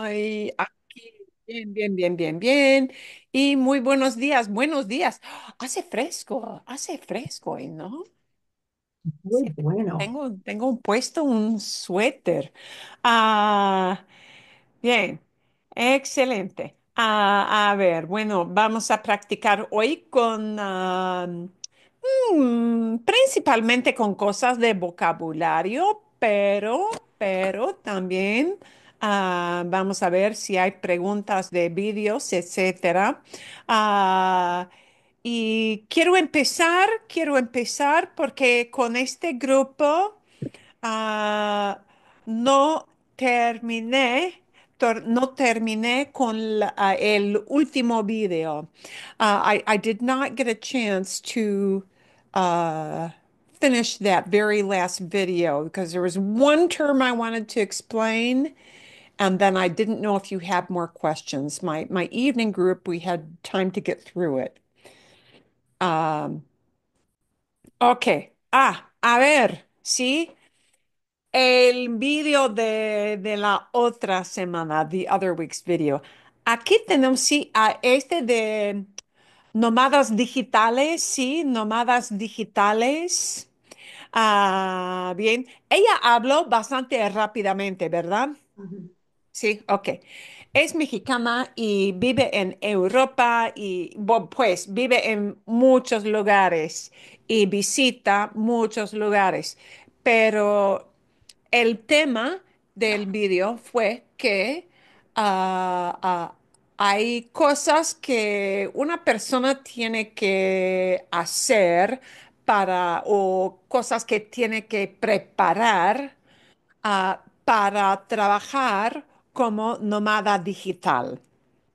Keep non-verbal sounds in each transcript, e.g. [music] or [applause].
Ay, ah, bien, bien, bien, bien, bien. Y muy buenos días, buenos días. Hace fresco, hace fresco hoy, ¿eh, ¿no? Muy bueno. Tengo, tengo puesto un suéter. Ah, bien, excelente. Ah, a ver, bueno, vamos a practicar hoy con, mm, principalmente con cosas de vocabulario, pero, pero también. Ah, vamos a ver si hay preguntas de vídeos, etcétera. Ah, y quiero empezar, quiero empezar porque con este grupo ah, no terminé no terminé con el último video. I, I, did not get a chance to uh, finish that very last video because there was one term I wanted to explain And then I didn't know if you had more questions. My my evening group, we had time to get through it. Um, okay. Ah, a ver, sí. El vídeo de, de la otra semana, the other week's video. Aquí tenemos, sí, a este de nómadas digitales, sí, nómadas digitales. Ah, bien, ella habló bastante rápidamente, ¿verdad? Uh -huh. Sí, ok. Es mexicana y vive en Europa y pues vive en muchos lugares y visita muchos lugares. Pero el tema del vídeo fue que ah, ah, hay cosas que una persona tiene que hacer para o cosas que tiene que preparar ah, para trabajar como nómada digital,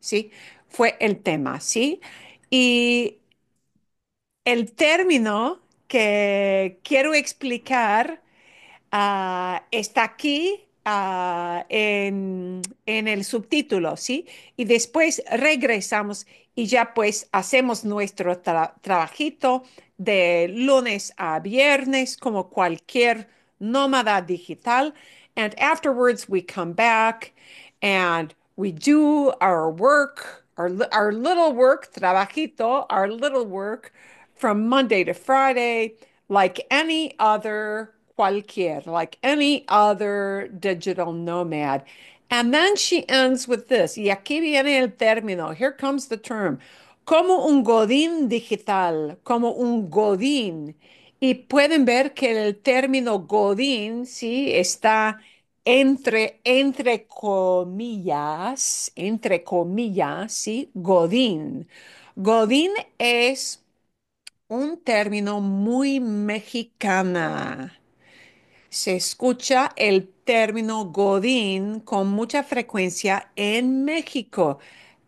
¿sí? Fue el tema, ¿sí? Y el término que quiero explicar ah, está aquí ah, en, el subtítulo, ¿sí? Y después regresamos y ya pues hacemos nuestro trabajito de lunes a viernes como cualquier nómada digital. And afterwards, we come back and we do our work, our, our little work, trabajito, our little work from Monday to Friday, like any other cualquier, like any other digital nomad. And then she ends with this. Y aquí viene el término. Here comes the term. Como un godín digital. Como un godín Y pueden ver que el término Godín, sí, está entre, entre comillas, entre comillas, sí, Godín. Godín es un término muy mexicana. Se escucha el término Godín con mucha frecuencia en México.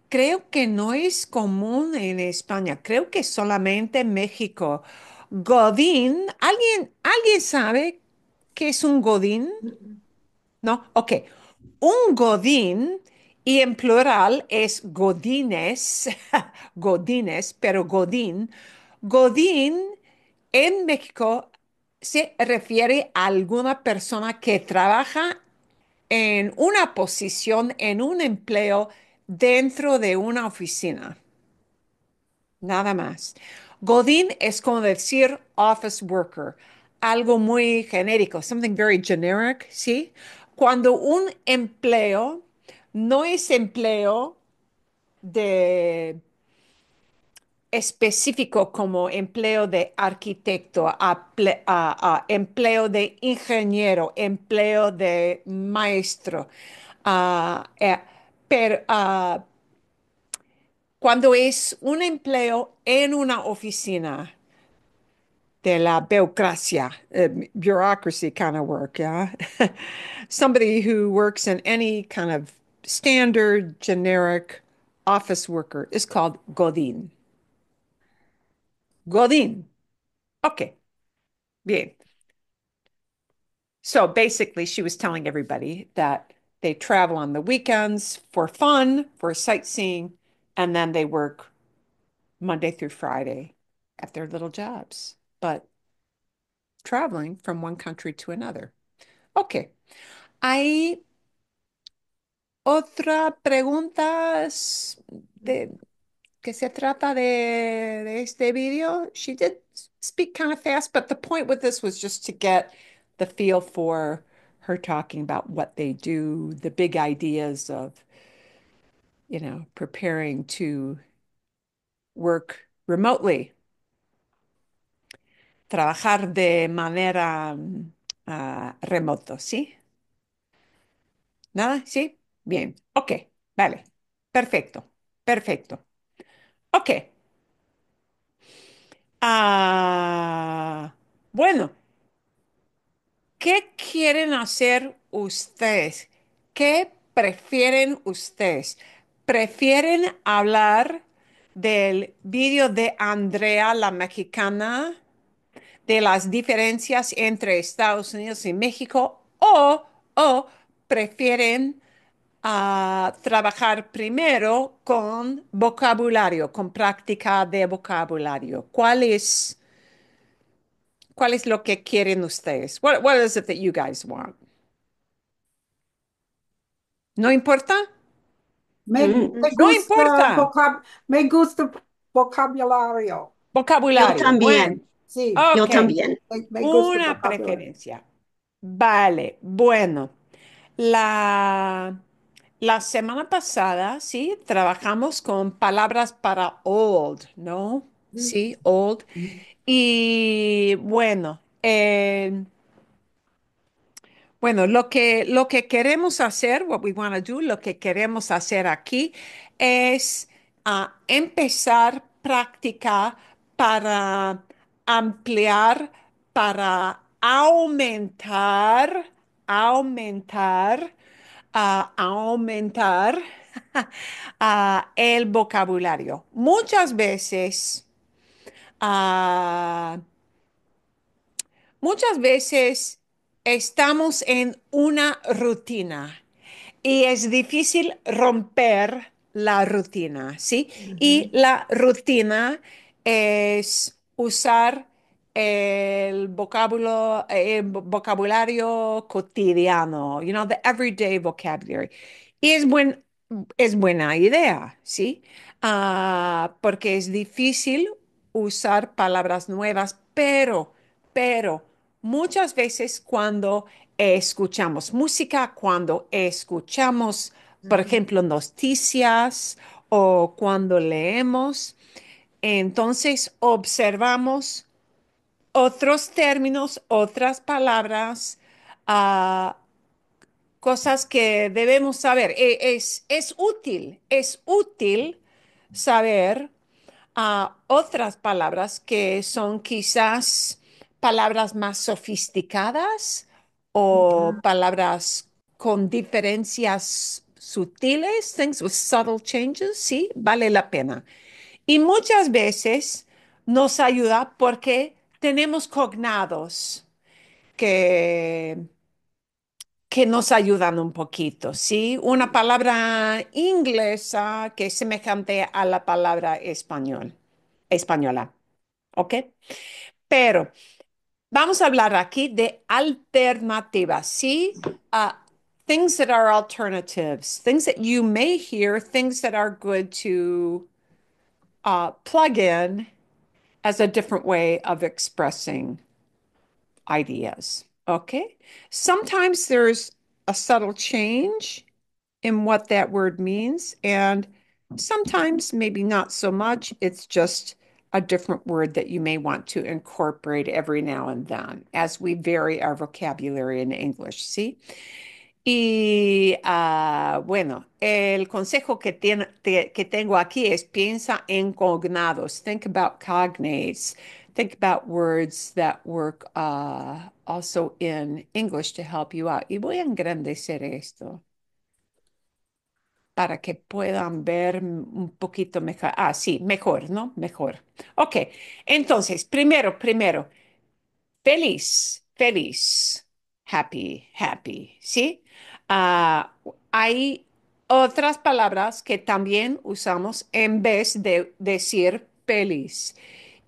Creo que no es común en España, creo que solamente en México. Godín. ¿Alguien, ¿Alguien sabe qué es un Godín? ¿No? Ok. Un Godín, y en plural es Godines, [laughs] Godines, pero Godín. Godín en México se refiere a alguna persona que trabaja en una posición, en un empleo dentro de una oficina. Nada más. Godin es como decir office worker, algo muy genérico, something very generic, ¿sí? Cuando un empleo no es empleo de específico como empleo de arquitecto, empleo de ingeniero, empleo de maestro, ah, eh, pero, ah, cuando es un empleo en una oficina de la bureaucracia, eh, bureaucracy kind of work, yeah? [laughs] Somebody who works in any kind of standard, generic office worker is called Godin. Godin. Okay. Bien. So basically, she was telling everybody that they travel on the weekends for fun, for sightseeing, and then they work Monday through Friday at their little jobs, but traveling from one country to another. Okay. Hay otra pregunta de, que se trata de, de este video. She did speak kind of fast, but the point with this was just to get the feel for her talking about what they do, the big ideas of you know, preparing to work remotely. Trabajar de manera mm, ah, remoto, ¿sí? ¿Nada? ¿Sí? Bien. Ok, vale. Perfecto, perfecto. Ok. Ah, bueno, ¿qué quieren hacer ustedes? ¿Qué prefieren ustedes? prefieren hablar del vídeo de Andrea la mexicana, de las diferencias entre Estados Unidos y México, o, o prefieren ah, trabajar primero con vocabulario, con práctica de vocabulario. ¿Cuál es, cuál es lo que quieren ustedes? What, what is it that you guys want? ¿No importa? Mm. Me, no importa. me gusta vocabulario. Vocabulario. Yo también. sí. Yo también. Una preferencia. Vale, bueno. La, la semana pasada, sí, trabajamos con palabras para old, ¿no? Mm. Sí, old. Mm. Y bueno, eh, bueno, lo que, lo que queremos hacer, what we do, lo que queremos hacer aquí es ah, empezar práctica para ampliar, para aumentar, aumentar, ah, aumentar [laughs] ah, el vocabulario. Muchas veces, muchas veces, estamos en una rutina y es difícil romper la rutina, ¿sí? Y la rutina es usar el eh, vocabulario, cotidiano, you know, the everyday vocabulary. Y es, buen, es buena idea, ¿sí? Ah, porque es difícil usar palabras nuevas, pero, pero, Muchas veces cuando escuchamos música, cuando escuchamos, por ejemplo, noticias o cuando leemos, entonces observamos otros términos, otras palabras, a ah, cosas que debemos saber. E, es, es útil, es útil saber a ah, otras palabras que son quizás palabras más sofisticadas o palabras con diferencias sutiles, things with subtle changes, sí, vale la pena. Y muchas veces nos ayuda porque tenemos cognados que, que nos ayudan un poquito, ¿sí? Una palabra inglesa que es semejante a la palabra español, española, ¿ok? Pero Vamos a hablar aquí de alternativas, ¿sí? Uh, things that are alternatives, things that you may hear, things that are good to uh, plug in as a different way of expressing ideas. Okay. Sometimes there's a subtle change in what that word means, and sometimes maybe not so much. It's just a different word that you may want to incorporate every now and then as we vary our vocabulary in English. See? Y uh, bueno, el consejo que, tiene te, que tengo aquí es piensa en cognados. Think about cognates. Think about words that work uh, also in English to help you out. Y voy a engrandecer esto. para que puedan ver un poquito mejor. Ah, sí, mejor, ¿no? Mejor. Ok, entonces, primero, primero, feliz, feliz, happy, happy, ¿sí? Ah, hay otras palabras que también usamos en vez de decir feliz.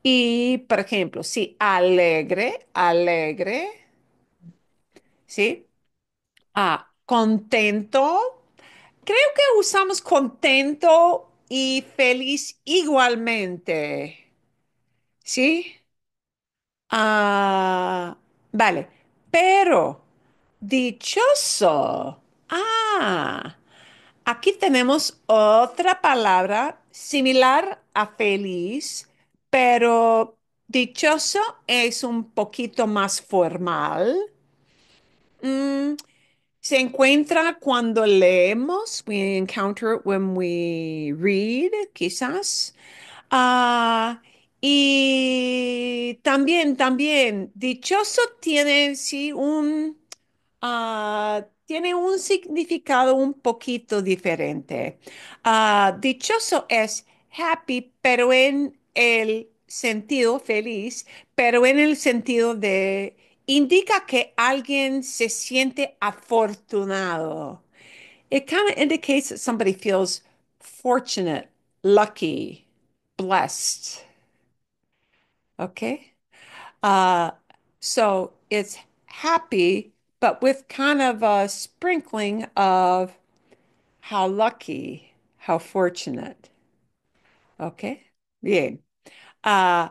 Y, por ejemplo, sí, alegre, alegre, ¿sí? Ah, contento, Creo que usamos contento y feliz igualmente. ¿Sí? Ah, vale. Pero, dichoso. Ah, aquí tenemos otra palabra similar a feliz, pero dichoso es un poquito más formal. Mm, se encuentra cuando leemos, we encounter it when we read, quizás. Ah, y también, también, dichoso tiene, sí, un, ah, tiene un significado un poquito diferente. Ah, dichoso es happy, pero en el sentido feliz, pero en el sentido de indica que alguien se siente afortunado. It kind of indicates that somebody feels fortunate, lucky, blessed. Okay? Uh, so it's happy, but with kind of a sprinkling of how lucky, how fortunate. Okay? Bien. Uh,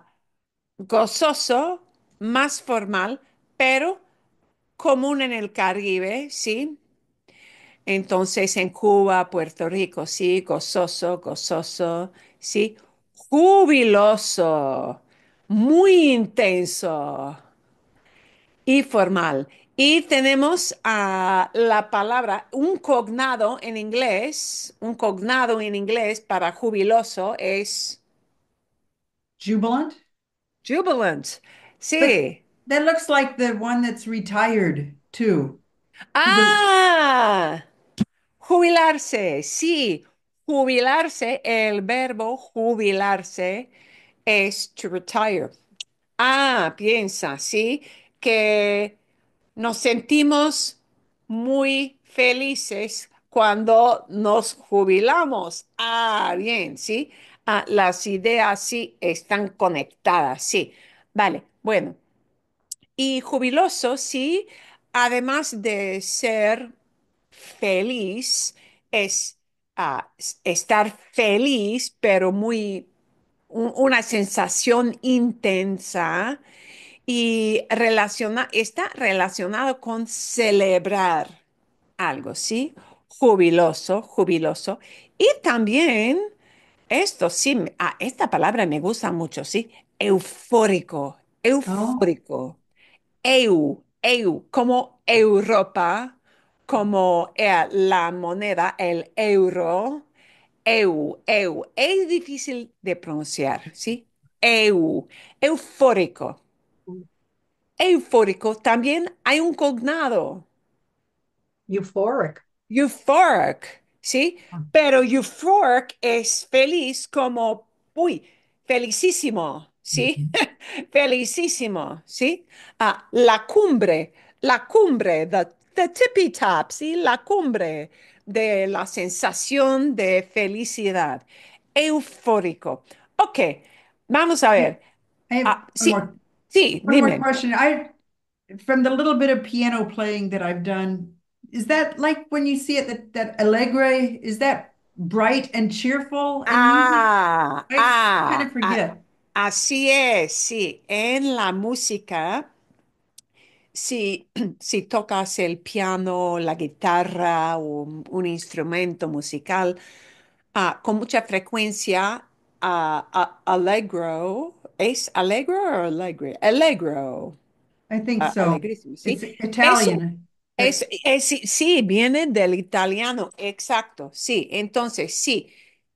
gozoso, más formal, pero común en el Caribe, ¿sí? Entonces en Cuba, Puerto Rico, sí, gozoso, gozoso, sí, jubiloso, muy intenso y formal. Y tenemos a la palabra, un cognado en inglés, un cognado en inglés para jubiloso es... Jubilant. Jubilant, sí. That looks like the one that's retired too. Ah, jubilarse, sí. Jubilarse, el verbo jubilarse es to retire. Ah, piensa, sí, que nos sentimos muy felices cuando nos jubilamos. Ah, bien, sí. Ah, las ideas sí están conectadas, sí. Vale, bueno. Y jubiloso, sí, además de ser feliz, es ah, estar feliz, pero muy una sensación intensa y relaciona, está relacionado con celebrar algo, ¿sí? Jubiloso, jubiloso. Y también, esto sí, ah, esta palabra me gusta mucho, ¿sí? Eufórico, oh. eufórico. EU, EU, como Europa, como eh, la moneda, el euro, EU, EU. Es difícil de pronunciar, ¿sí? EU, eufórico. Eufórico, también hay un cognado. Euphoric. Euphoric, ¿sí? Ah. Pero euphoric es feliz como, uy, felicísimo. ¿sí? [laughs] Felicísimo, ¿sí? Ah, la cumbre, la cumbre, the, the tippy top, ¿sí? La cumbre de la sensación de felicidad, eufórico. Okay, vamos a ver. Ah, sí, sí, one More question. I, from the little bit of piano playing that I've done, is that like when you see it, that, that alegre, is that bright and cheerful? And ah, I ah, kind of forget. Así es, sí, en la música, si, [clears throat] si tocas el piano, la guitarra o un instrumento musical, ah, con mucha frecuencia, ah, allegro, ¿es allegro o alegre? Allegro, I think ah, so. Es sí, viene del italiano, exacto, sí, entonces sí.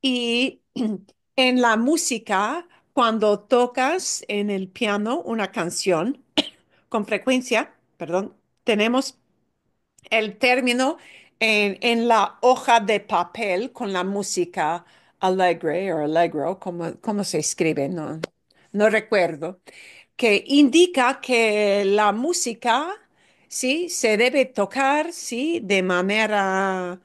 Y [clears throat] en la música cuando tocas en el piano una canción, [coughs] con frecuencia, perdón, tenemos el término en, la hoja de papel con la música alegre o allegro, como, se escribe, no, no recuerdo, que indica que la música, sí, se debe tocar, sí, de manera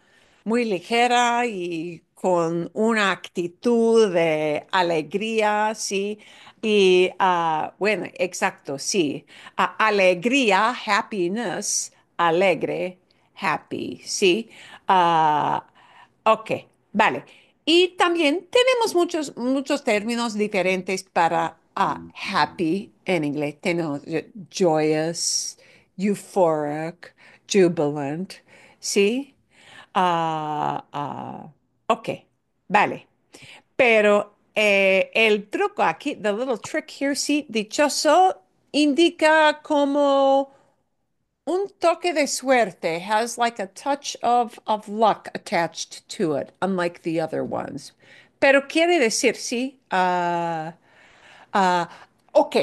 muy ligera y con una actitud de alegría, sí. Y ah, bueno, exacto, sí. Ah, alegría, happiness, alegre, happy, sí. Ah, ok, vale. Y también tenemos muchos, muchos términos diferentes para happy en inglés. Tenemos joyous, euphoric, jubilant, sí. Ok, vale. Pero eh, el truco aquí, the little trick here, sí, dichoso, indica como un toque de suerte, has like a touch of, luck attached to it, unlike the other ones. Pero quiere decir, sí, ah, ah, ok,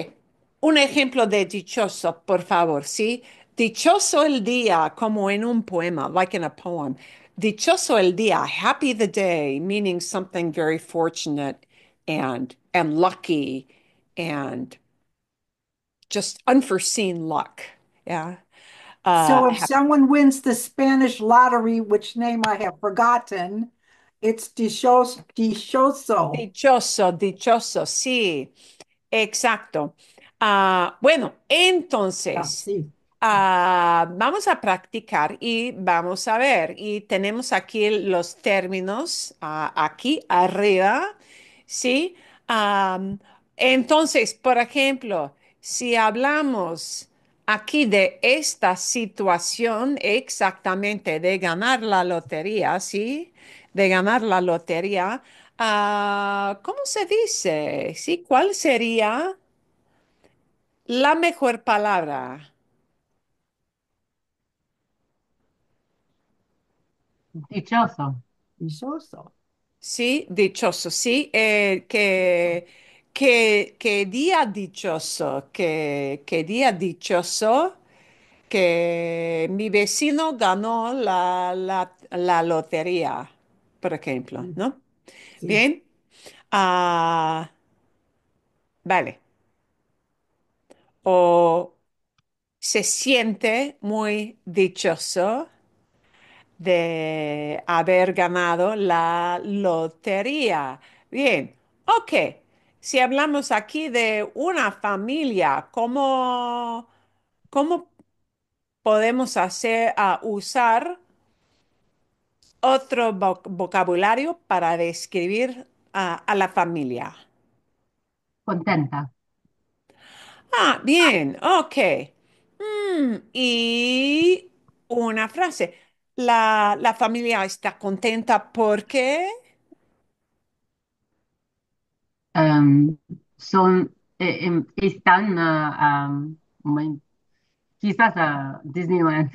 un ejemplo de dichoso, por favor, sí. Dichoso el día, como en un poema, like in a poem. Dichoso el día, happy the day, meaning something very fortunate and and lucky and just unforeseen luck. Yeah. Uh, so if someone wins the Spanish lottery, which name I have forgotten, it's dichoso. Dichoso, dichoso, dichoso sí. Exacto. Uh, bueno, entonces, ah, sí. Ah, vamos a practicar y vamos a ver. Y tenemos aquí los términos, ah, aquí arriba, ¿sí? Ah, entonces, por ejemplo, si hablamos aquí de esta situación exactamente de ganar la lotería, ¿sí? De ganar la lotería, ¿cómo se dice? ¿Sí? ¿Cuál sería la mejor palabra? Dichoso. Dichoso. Sí, dichoso, sí. Eh, que, día dichoso, que, día dichoso que mi vecino ganó la, la, lotería, por ejemplo, mm. ¿no? Bien. Ah, vale. O se siente muy dichoso de haber ganado la lotería. Bien, ok. Si hablamos aquí de una familia, ¿cómo, podemos hacer a ah, usar otro vocabulario para describir ah, a, la familia? contenta. Ah, bien, ok. Mm, y una frase. La, familia está contenta porque son, eh, em, están, um, quizás a Disneyland.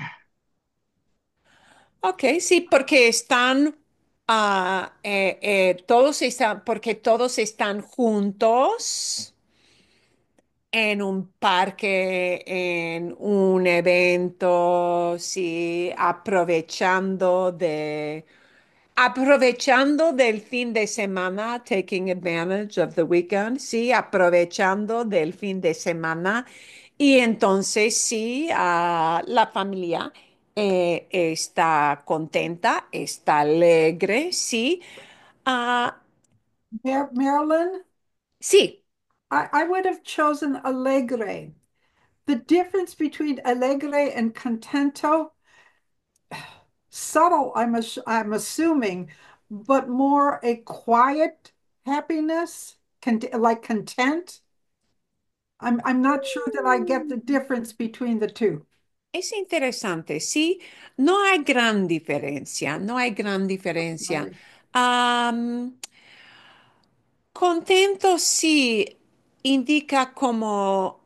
Ok, sí, porque están, ah, eh, eh, todos están, porque todos están juntos. En un parque, en un evento, sí, aprovechando de, aprovechando del fin de semana, taking advantage of the weekend, sí, aprovechando del fin de semana. Y entonces sí, ah, la familia eh, está contenta, está alegre, sí. Ah, Marilyn, sí, I, I would have chosen allegre. The difference between allegre and contento, subtle, I'm, ass I'm assuming, but more a quiet happiness, like content. I'm, I'm not sure that I get the mm. difference between the two. Es interesante, sí. No hay gran diferencia, no hay gran diferencia. Um, contento, sí. indica como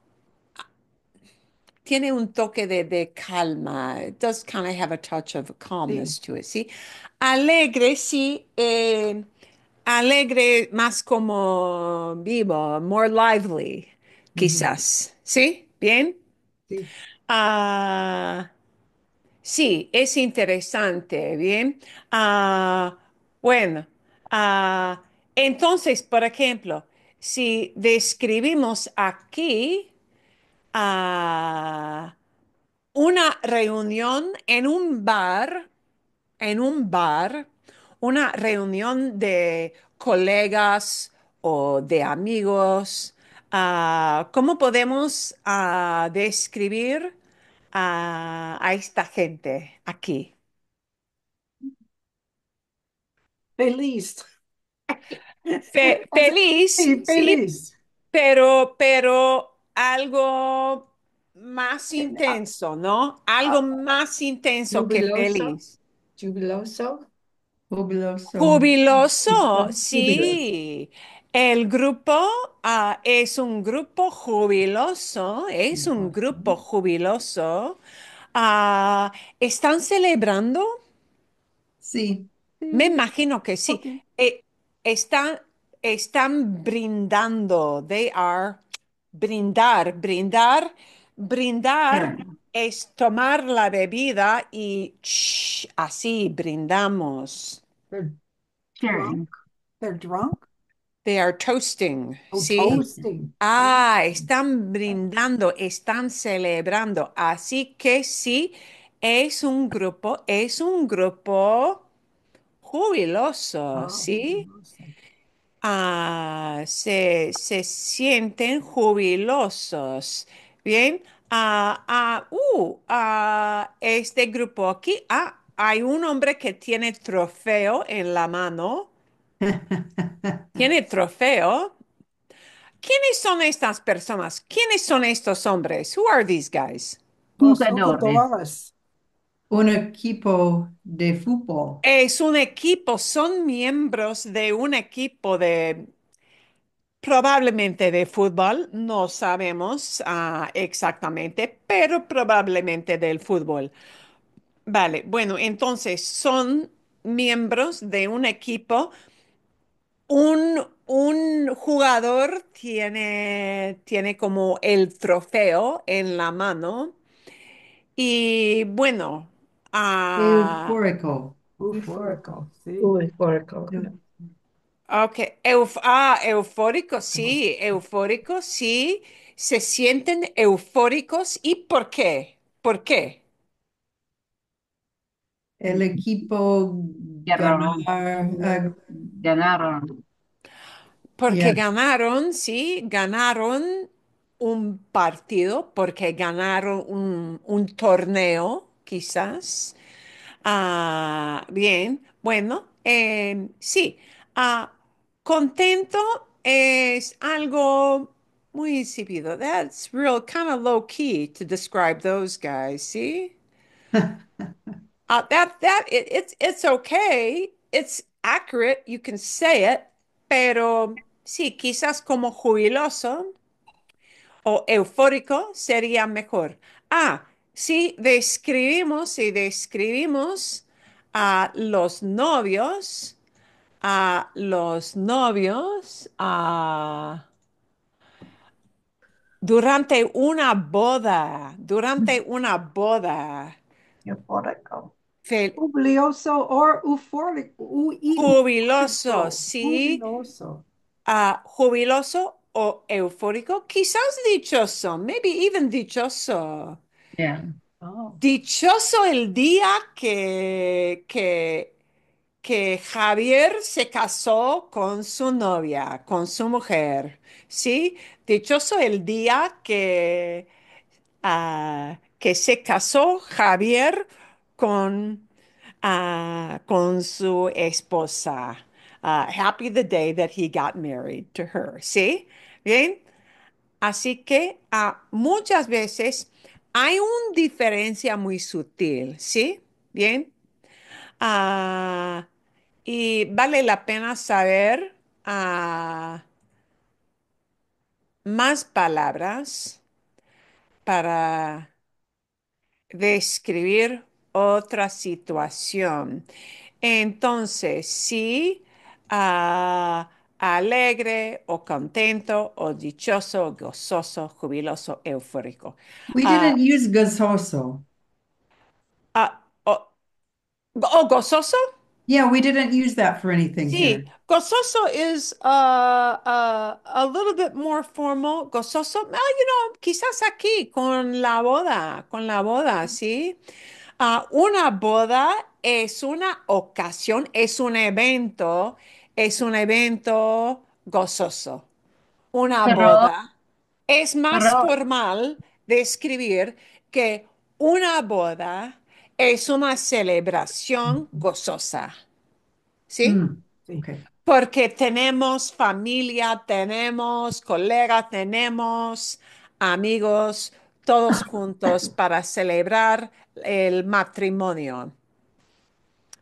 tiene un toque de, calma. It does kind of have a touch of calmness to it, ¿sí? Alegre, sí. Eh, alegre, más como vivo, more lively, quizás. ¿Sí? ¿Bien? Sí. Ah, sí, es interesante, ¿bien? Ah, bueno, ah, entonces, por ejemplo, si describimos aquí a una reunión en un bar, en un bar, una reunión de colegas o de amigos, ¿cómo podemos describir a esta gente aquí? Feliz. [laughs] feliz. feliz. pero, pero algo más eh, ah, intenso, ¿no? Algo ah, más intenso que feliz. Jubiloso. Jubiloso. Jubiloso, [laughs] sí. El grupo ah, es un grupo jubiloso, es un grupo jubiloso. ¿Están celebrando? Sí. Me imagino que sí. Eh, están, están brindando. They are brindar, brindar, brindar es tomar la bebida y así brindamos. They're drunk. They're drunk. They are toasting. Oh, toasting. Ah, oh. están brindando, están celebrando. Así que sí, es un grupo, es un grupo jubilosos, ah, ¿sí? Ah, se, sienten jubilosos. Bien, uh, este grupo aquí, ah, hay un hombre que tiene trofeo en la mano. [laughs] tiene trofeo. ¿Quiénes son estas personas? ¿Quiénes son estos hombres? Who are these guys? Un equipo de fútbol. Es un equipo, son miembros de un equipo de probablemente de fútbol, no sabemos ah, exactamente, pero probablemente del fútbol. Vale, bueno, entonces son miembros de un equipo. Un, un jugador tiene, tiene como el trofeo en la mano y bueno. Ah. Eufórico, sí. Eufórico. okay ah, eufórico, sí, eufórico, sí. Se sienten eufóricos. ¿Y por qué? ¿Por qué? El equipo ah, Ganaron. Porque ganaron, sí, ganaron un partido, porque ganaron un, un torneo quizás. Ah, bien, bueno, em, sí, ah, contento es algo muy insípido. That's real kind of low key to describe those guys, sí uh, [laughs] that that it's it's okay. It's accurate. You can say it, pero sí, quizás como jubiloso o eufórico sería mejor. Ah, si describimos y describimos a los novios, a los novios, a durante una boda, durante [laughs] una boda. Eufórico. Jubiloso o eufórico. Jubiloso, sí. Jubiloso. Ah, jubiloso o eufórico. Quizás dichoso, maybe even dichoso. Oh. Dichoso el día que, que, Javier se casó con su novia, con su mujer, ¿sí? Dichoso el día que, ah, que se casó Javier con, ah, con su esposa. Ah, happy the day that he got married to her, ¿sí? Bien. Así que muchas veces hay una diferencia muy sutil, ¿sí? Bien. Ah, y vale la pena saber ah, más palabras para describir otra situación. Entonces, sí. Ah, alegre o contento o dichoso, gozoso, jubiloso, eufórico. We didn't ah. use gozoso. oh, gozoso? Yeah, we didn't use that for anything. Sí, gozoso is uh, uh, a little bit more formal. Gozoso, well, you know, quizás aquí con la boda, con la boda, mm-hmm. sí. Ah, una boda es una ocasión, es un evento es un evento gozoso, una boda. Es más formal describir que una boda es una celebración gozosa. ¿Sí? Mm, Porque tenemos familia, tenemos colegas, tenemos amigos, todos juntos [laughs] para celebrar el matrimonio.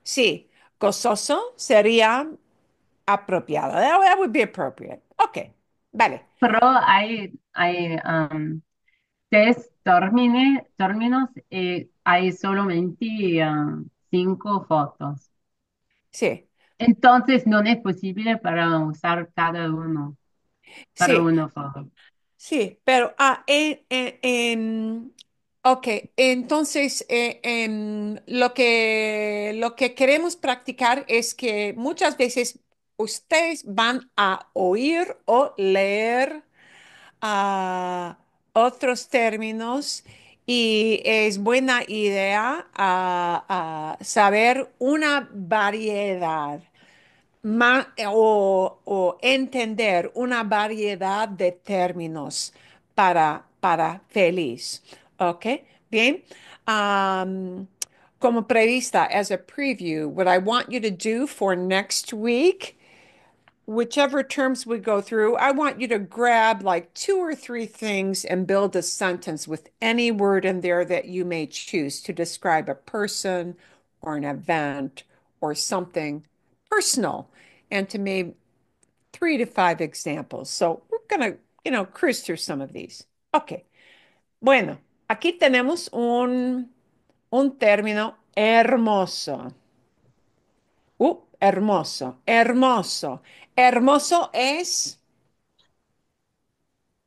Sí, gozoso sería apropiada. That, would be appropriate. Ok, vale. Pero hay, hay um, tres términos, y eh, hay solamente cinco fotos. Sí. Entonces no es posible para usar cada uno, para sí. una foto. Sí, pero ah, en, ok, entonces eh, lo que, lo que queremos practicar es que muchas veces ustedes van a oír o leer ah, otros términos y es buena idea ah, ah, saber una variedad o, entender una variedad de términos para, feliz. ¿Ok? Bien. como prevista, as a preview, what I want you to do for next week whichever terms we go through, I want you to grab like two or three things and build a sentence with any word in there that you may choose to describe a person or an event or something personal, and to maybe three to five examples. So we're going to, you know, cruise through some of these. Okay. Bueno, aquí tenemos un, un término hermoso. Uh, Hermoso, hermoso. Hermoso es.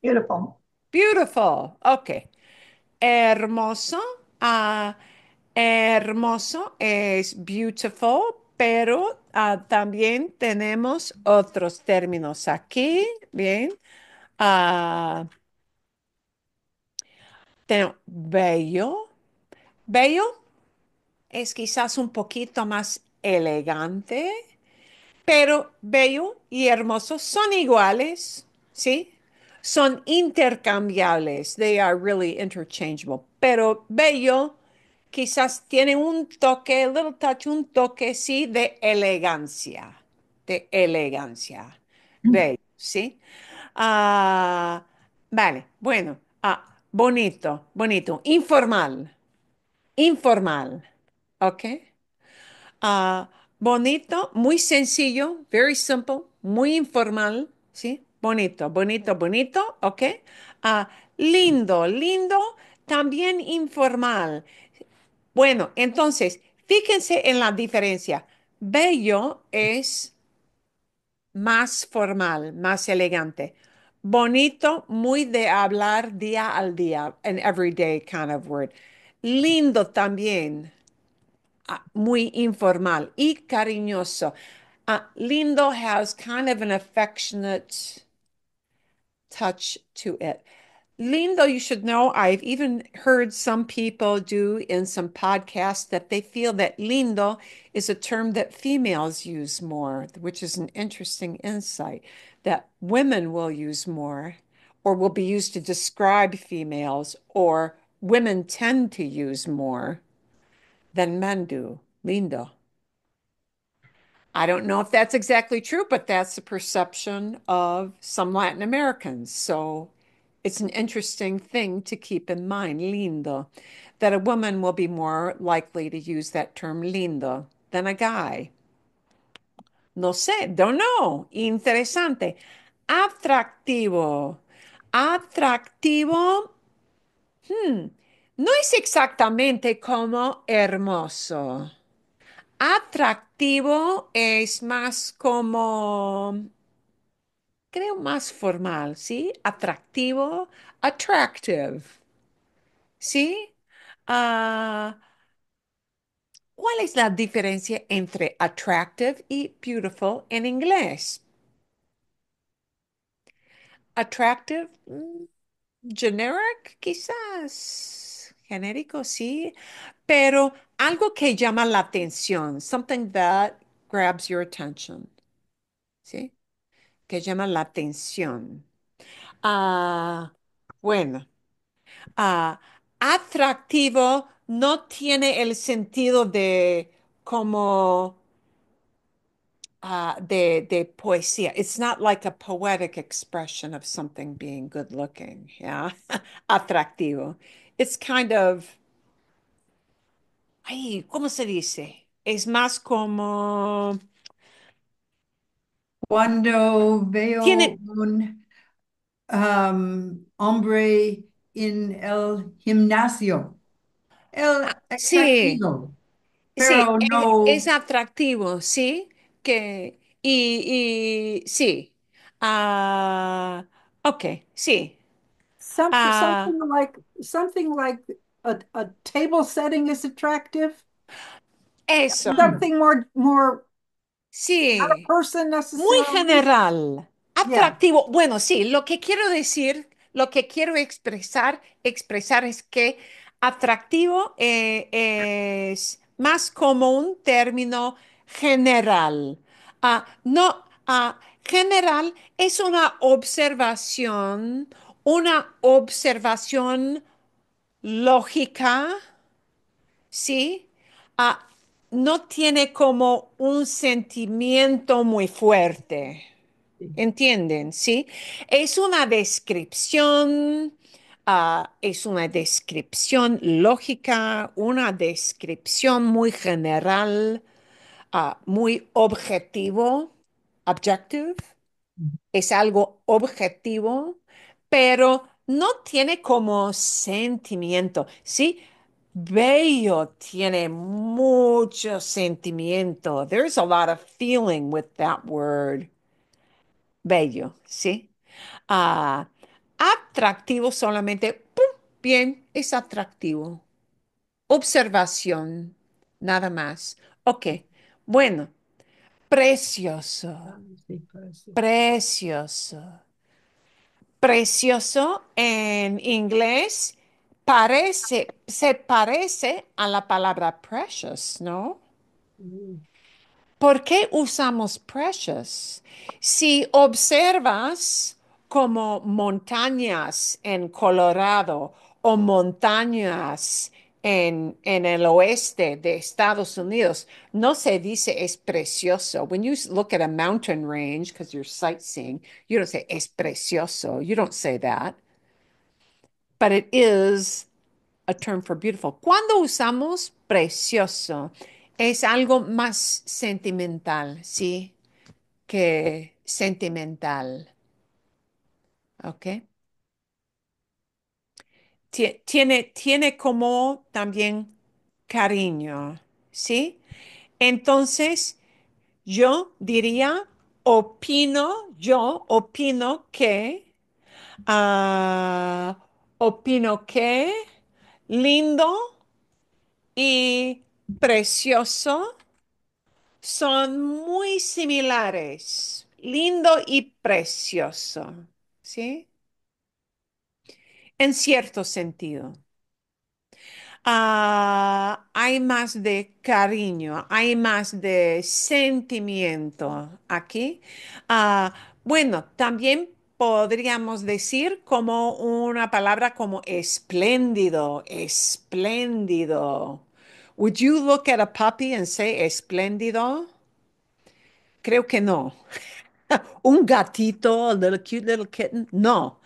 Beautiful. Beautiful. Ok. Hermoso. Ah, hermoso es beautiful, pero ah, también tenemos otros términos aquí. Bien. Ah, bello. Bello es quizás un poquito más elegante, pero bello y hermoso son iguales, ¿sí? Son intercambiables. They are really interchangeable. Pero bello quizás tiene un toque, a little touch, un toque, sí, de elegancia, de elegancia. Mm. Bello, ¿sí? Ah, vale, bueno, ah, bonito, bonito, informal, informal, ¿ok? Ah, bonito, muy sencillo, very simple, muy informal, ¿sí? Bonito, bonito, bonito, ¿ok? Ah, lindo, lindo, también informal. Bueno, entonces, fíjense en la diferencia. Bello es más formal, más elegante. Bonito, muy de hablar día al día, an everyday kind of word. Lindo también, Ah, muy informal y cariñoso. Uh, lindo has kind of an affectionate touch to it. Lindo, you should know, I've even heard some people do in some podcasts that they feel that lindo is a term that females use more, which is an interesting insight that women will use more or will be used to describe females or women tend to use more than men do. Linda. I don't know if that's exactly true, but that's the perception of some Latin Americans. So it's an interesting thing to keep in mind, linda, that a woman will be more likely to use that term linda than a guy. No sé, don't know. Interesante. Atractivo. Atractivo. Hmm. no es exactamente como hermoso. Atractivo es más como, creo, más formal, ¿sí? Atractivo, attractive, ¿sí? Ah, ¿Cuál es la diferencia entre attractive y beautiful en inglés? Attractive, mm, generic, quizás genérico, sí, pero algo que llama la atención, something that grabs your attention, ¿sí? Que llama la atención. Ah, bueno, ah, atractivo no tiene el sentido de como ah, de, de poesía. It's not like a poetic expression of something being good looking, yeah? [laughs] Atractivo. It's kind of, ay, ¿cómo se dice? Es más como... Cuando veo Tiene... un um, hombre en el gimnasio. El Sí, pero sí, no. es, es atractivo, sí, que, y, y sí. ah ok, sí. Some, Ah, something like something like a, a table setting is attractive. Eso. Something more, more sí. Person Muy general. Atractivo. Bueno, sí, lo que quiero decir, lo que quiero expresar, expresar es que atractivo eh, es más como un término general. Ah, no, a ah, general es una observación, una observación lógica, ¿sí? Ah, no tiene como un sentimiento muy fuerte. ¿Entienden? ¿Sí? Es una descripción, ah, es una descripción lógica, una descripción muy general, ah, muy objetivo, objective, es algo objetivo, pero no tiene como sentimiento, ¿sí? Bello tiene mucho sentimiento. There's a lot of feeling with that word. Bello, ¿sí? Ah, atractivo solamente, bien, es atractivo. Observación, nada más. Ok, bueno, precioso. Ah, precioso. Precioso en inglés parece, se parece a la palabra precious, ¿no? ¿Por qué usamos precious? Si observas como montañas en Colorado o montañas en, en el oeste de Estados Unidos, no se dice es precioso. When you look at a mountain range, because you're sightseeing, you don't say es precioso. You don't say that. But it is a term for beautiful. Cuando usamos precioso, es algo más sentimental, ¿sí? Que sentimental. Okay tiene, tiene como también cariño, ¿sí? Entonces, yo diría, opino, yo opino que, ah, opino que, lindo y precioso son muy similares, lindo y precioso, ¿sí? en cierto sentido. Ah, hay más de cariño, hay más de sentimiento aquí. Ah, bueno, también podríamos decir como una palabra como espléndido, espléndido. Would you look at a puppy and say espléndido? Creo que no. [laughs] Un gatito, a little cute little kitten, no.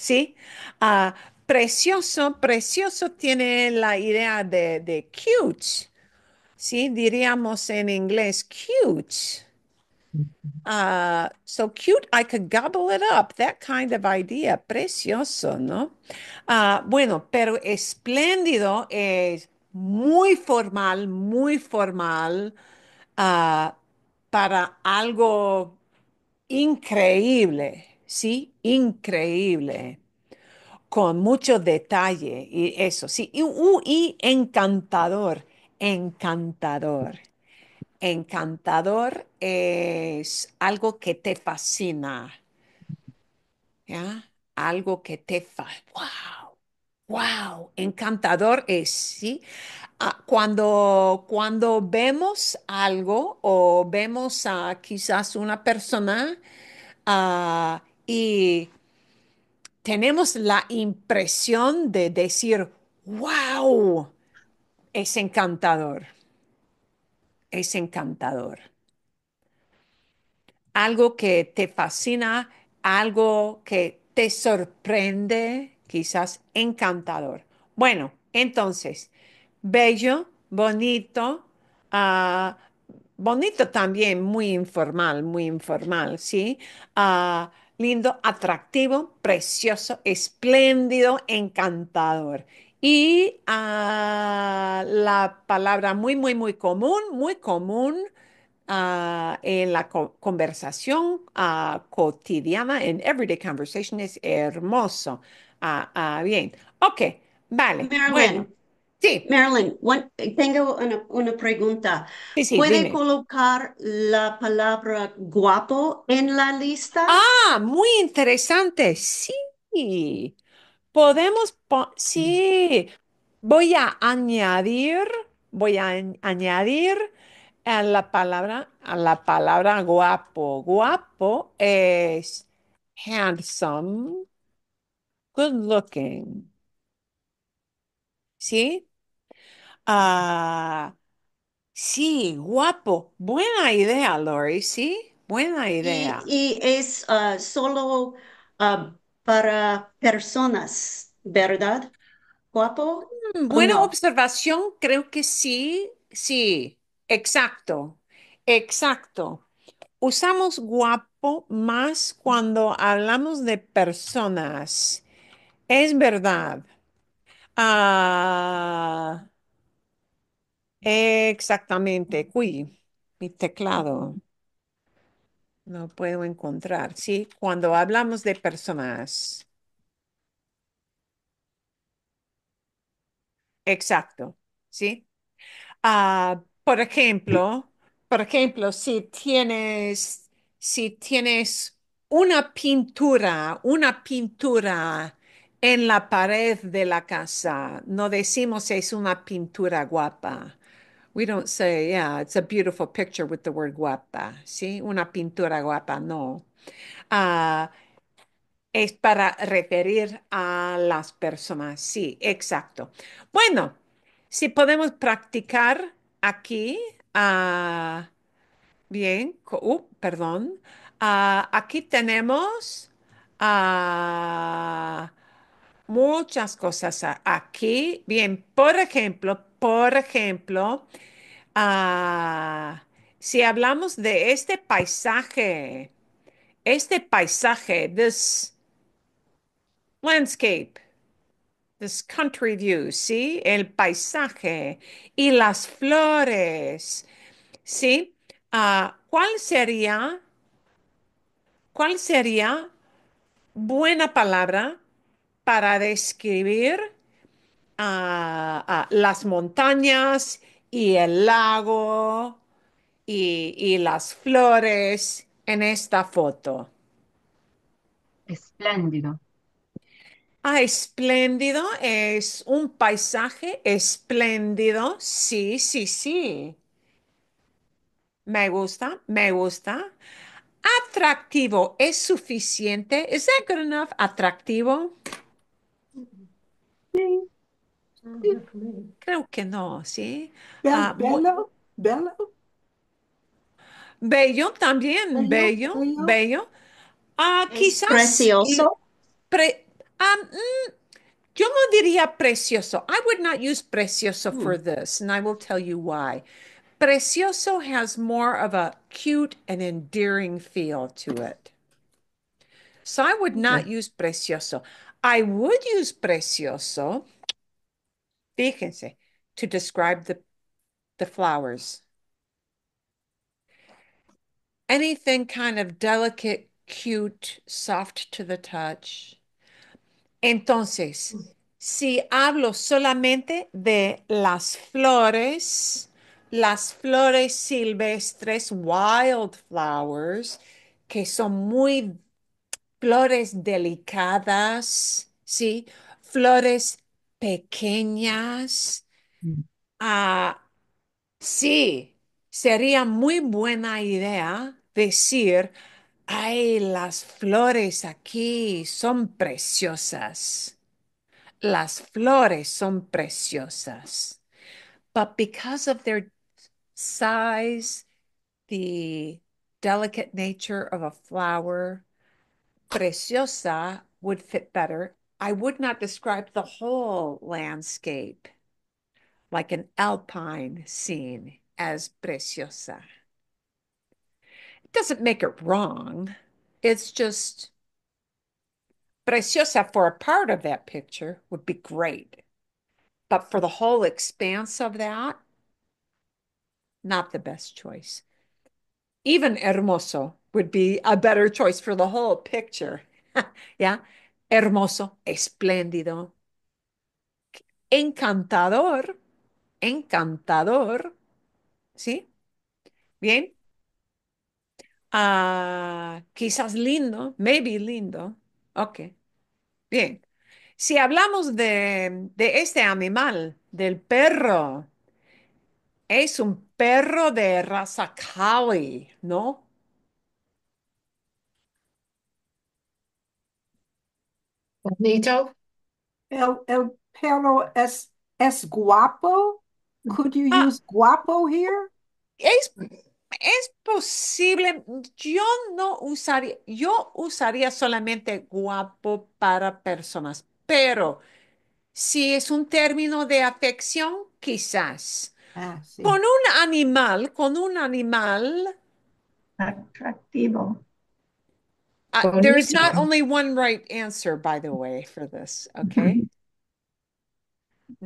¿sí? Ah, precioso, precioso tiene la idea de, cute, ¿sí? Diríamos en inglés cute. Ah, so cute, I could gobble it up, that kind of idea, precioso, ¿no? Ah, bueno, pero espléndido es muy formal, muy formal para algo increíble, ¿sí? Increíble, con mucho detalle y eso, ¿sí? Y, encantador, encantador. Encantador es algo que te fascina, ¿ya? Algo que te fascina. ¡Wow! ¡Wow! Encantador es, ¿sí? Ah, cuando, cuando vemos algo o vemos a quizás una persona, ah, y tenemos la impresión de decir, wow, es encantador, es encantador. Algo que te fascina, algo que te sorprende, quizás encantador. Bueno, entonces, bello, bonito, ah, bonito también, muy informal, muy informal, ¿sí? Ah, lindo, atractivo, precioso, espléndido, encantador. Y ah, la palabra muy, muy, muy común, muy común ah, en la conversación ah, cotidiana, en everyday conversation, es hermoso. bien, ok, vale. bueno. Sí. Marilyn, tengo una, pregunta. ¿Puede colocar la palabra guapo en la lista? Ah, muy interesante. Sí. Podemos, sí. Voy a añadir, voy a añadir a eh, la palabra, a la palabra guapo. Guapo es handsome, good looking. ¿Sí? Ah, sí, guapo. Buena idea, Lori, sí, buena idea. y es ah, solo ah, para personas, ¿verdad? ¿Guapo mm, Buena observación, creo que sí, sí, exacto, exacto. Usamos guapo más cuando hablamos de personas. Es verdad. Ah, Exactamente, mi teclado. No puedo encontrar, ¿sí? Cuando hablamos de personas. Exacto, ¿sí? Ah, por ejemplo, por ejemplo, si tienes, si tienes una pintura, una pintura en la pared de la casa, no decimos es una pintura guapa. We don't say, yeah, it's a beautiful picture with the word guapa, ¿sí? Una pintura guapa, no. Ah, es para referir a las personas, sí, exacto. Bueno, si podemos practicar aquí, ah, bien, uh, perdón, ah, aquí tenemos muchas cosas aquí. Bien, por ejemplo, por ejemplo, Ah, si hablamos de este paisaje, este paisaje, this landscape, this country view, ¿sí? El paisaje y las flores, ¿sí? Ah, ¿Cuál sería, cuál sería buena palabra para describir ah, las montañas y el lago y, las flores en esta foto. Espléndido. Ah, espléndido, es un paisaje espléndido. Sí, sí, sí. Me gusta, me gusta. Atractivo, ¿es suficiente? ¿Es that enough? Atractivo. Sí. Mm, Creo que no, ¿sí? Bel- Ah, bello, bello, bello también, bello, bello, bello. bello. Ah, Es quizás precioso. pre- Um. mm, yo no diría precioso. I would not use precioso hmm. for this, and I will tell you why. Precioso has more of a cute and endearing feel to it. So I would not Okay. use precioso. I would use precioso fíjense, to describe the, the flowers. Anything kind of delicate, cute, soft to the touch. Entonces, si hablo solamente de las flores, las flores silvestres, wildflowers, que son muy flores delicadas, ¿sí? Flores pequeñas. Mm. Ah, sí, sería muy buena idea decir, ay, las flores aquí son preciosas. Las flores son preciosas. But because of their size, the delicate nature of a flower, preciosa would fit better I would not describe the whole landscape like an alpine scene as preciosa. It doesn't make it wrong. It's just preciosa for a part of that picture would be great. But for the whole expanse of that, not the best choice. Even hermoso would be a better choice for the whole picture. [laughs] yeah. hermoso, espléndido, encantador, encantador, ¿sí? Bien. Ah, quizás lindo, maybe lindo, ok. Bien. Si hablamos de, este animal, del perro, es un perro de raza cali, ¿no? El, pelo es, es guapo. Mm. Could you ah. guapo here? Es, posible. Yo no usaría, yo usaría solamente guapo para personas, pero si es un término de afección, quizás. Ah, con un animal, con un animal. Atractivo there is not only one right answer, by the way, for this, okay? Mm-hmm.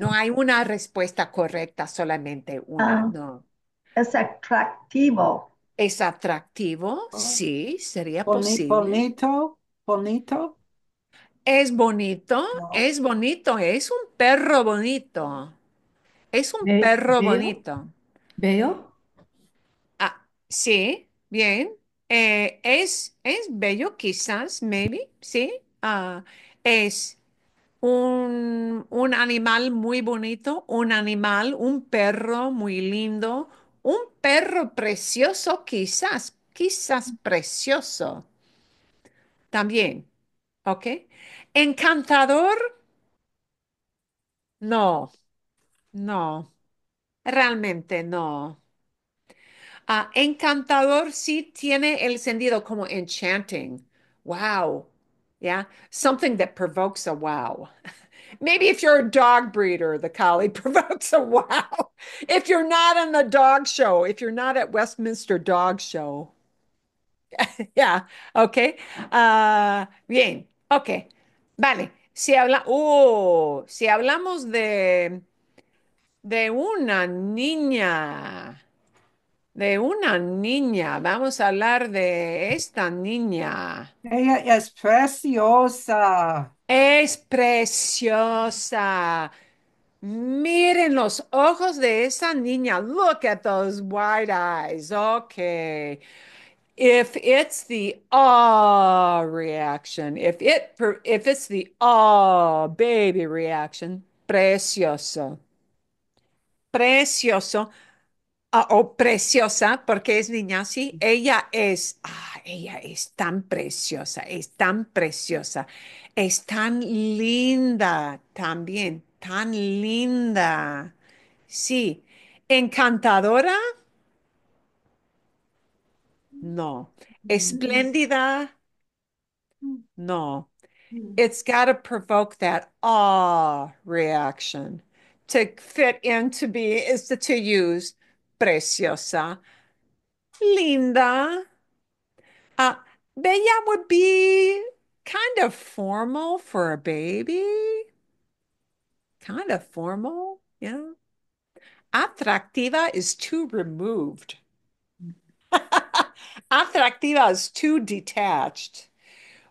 No hay una respuesta correcta, solamente una, ah. Es atractivo. Es atractivo, oh. sí, sería posible. Bonito, bonito. Es bonito, es bonito, es un perro bonito. Es un perro bonito. ¿Veo? Ah, sí, bien. Eh, es, es bello, quizás, maybe, sí. Ah, es un, un animal muy bonito, un animal, un perro muy lindo, un perro precioso, quizás, quizás precioso. También, ¿ok? Encantador, no, no, realmente no. Ah, encantador sí tiene el sentido como enchanting. Wow. Yeah. Something that provokes a wow. [laughs] Maybe if you're a dog breeder, the collie [laughs] provokes a wow. If you're not on the dog show, if you're not at Westminster Dog Show. [laughs] yeah. Okay. Ah, bien. Okay. Vale. Si, habla oh, si hablamos de, de una niña de una niña. Vamos a hablar de esta niña. Ella es preciosa. Es preciosa. Miren los ojos de esa niña. Look at those wide eyes. Okay. If it's the aw reaction, if it if it's the aw baby reaction, precioso. Precioso Ah, o oh, preciosa, porque es niña, sí. Ella es, ah, ella es tan preciosa, es tan preciosa, es tan linda también, tan linda. Sí, encantadora. No, espléndida. No, it's got to provoke that awe reaction to fit in to be is to use. preciosa, linda. Uh, bella would be kind of formal for a baby. Kind of formal, yeah. Atractiva is too removed. [laughs] Atractiva is too detached.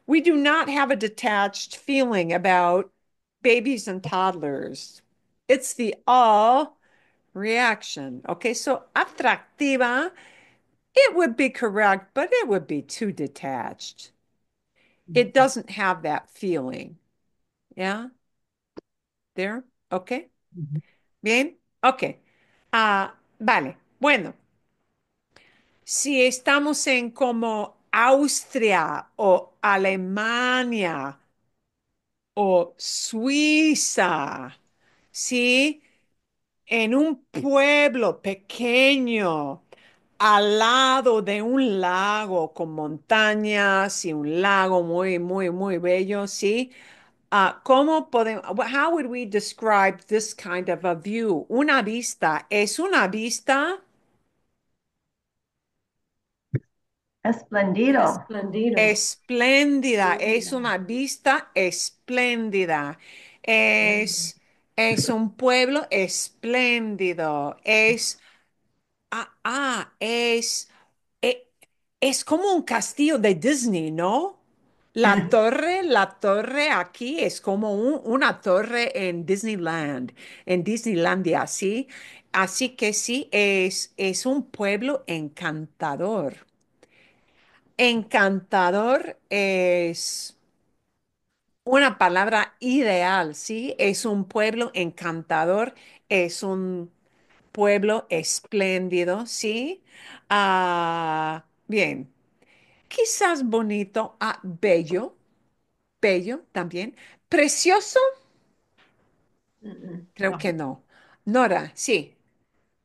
We do not have a detached feeling about babies and toddlers. It's the all reaction. Okay, so atractiva, it would be correct, but it would be too detached. It mm-hmm. doesn't have that feeling. Yeah. There. Okay. Mm-hmm. Bien. Okay. Uh, vale. Bueno. Si estamos en como Austria o Alemania o Suiza, ¿sí? en un pueblo pequeño al lado de un lago con montañas y un lago muy, muy, muy bello, ¿sí? Ah, ¿Cómo podemos, how would we describe this kind of a view? Una vista, ¿es una vista? Esplendido. Esplendida. Espléndida, es una vista espléndida. Es es un pueblo espléndido. Es, ah, ah es, e, es como un castillo de Disney, ¿no? La torre, la torre aquí es como una torre en Disneyland, en Disneylandia, sí. Así que sí, es, es un pueblo encantador. Encantador es una palabra ideal, ¿sí? Es un pueblo encantador, es un pueblo espléndido, ¿sí? Ah, bien, quizás bonito, ah, bello, bello también, precioso, creo que no. Nora, sí.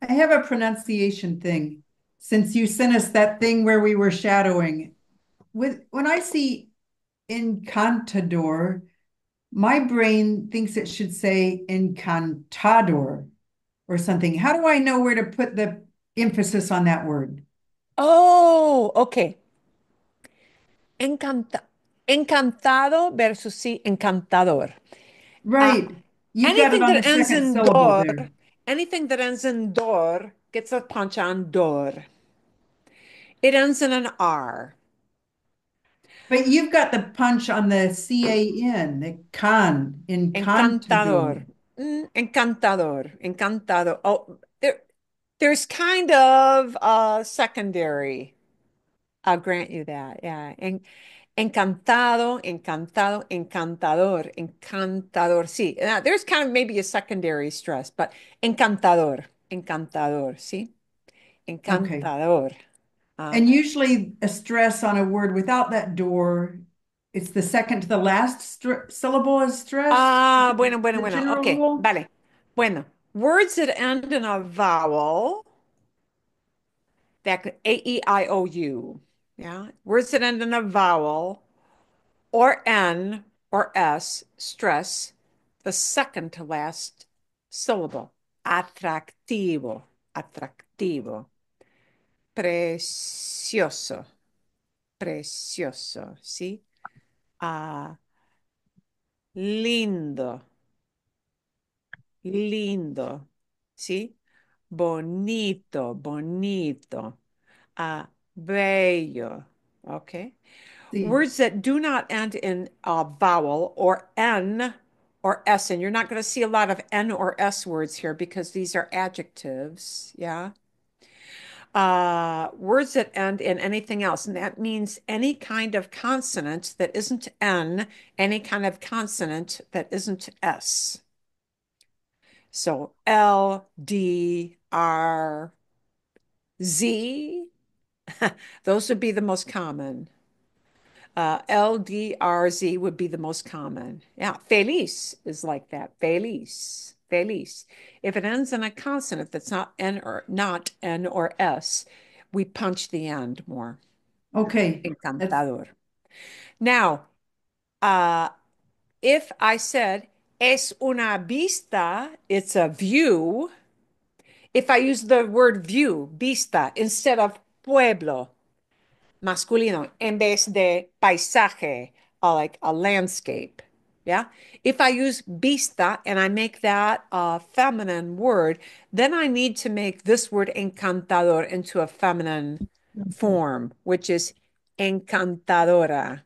I have a pronunciation thing. Since you sent us that thing where we were shadowing, with when I see encantador, my brain thinks it should say encantador or something. How do I know where to put the emphasis on that word? Oh, okay. Encanta encantado versus sí, encantador. Right. Um, you anything got it on that ends in dor, anything that ends in dor gets a punch on It ends in an R. But you've got the punch on the C A N, the can, encantador. Encantador, mm, encantador, encantado. Oh, there, there's kind of a secondary. I'll grant you that. Yeah. En, encantado, encantado, encantador, encantador. Sí. Now, uh, there's kind of maybe a secondary stress, but encantador, encantador. See? Sí? Encantador. Okay. Um, and uh, usually a stress on a word without that door, it's the second to the last syllable is stress. Ah, bueno, bueno, bueno. Okay, rule. vale. Bueno, words that end in a vowel, that A E I O U, yeah, words that end in a vowel or N or S, stress the second to last syllable. Atractivo, atractivo precioso, precioso, ¿sí? Ah, lindo, lindo, ¿sí? Bonito, bonito, ah, bello, okay? Sí. Words that do not end in a vowel or N or S, and you're not going to see a lot of N or S words here because these are adjectives, yeah? uh, words that end in anything else. And that means any kind of consonant that isn't N, any kind of consonant that isn't S. So L, D, R, Z, [laughs] those would be the most common. Uh, L, D, R, Z would be the most common. Yeah, feliz is like that. Feliz feliz. If it ends in a consonant that's not N or not N or S, we punch the end more. Okay. Encantador. That's... Now, uh, if I said es una vista, it's a view. If I use the word view, vista, instead of pueblo, masculino, en vez de paisaje, uh, like a landscape, yeah. If I use bista and I make that a feminine word, then I need to make this word encantador into a feminine mm-hmm. form, which is encantadora.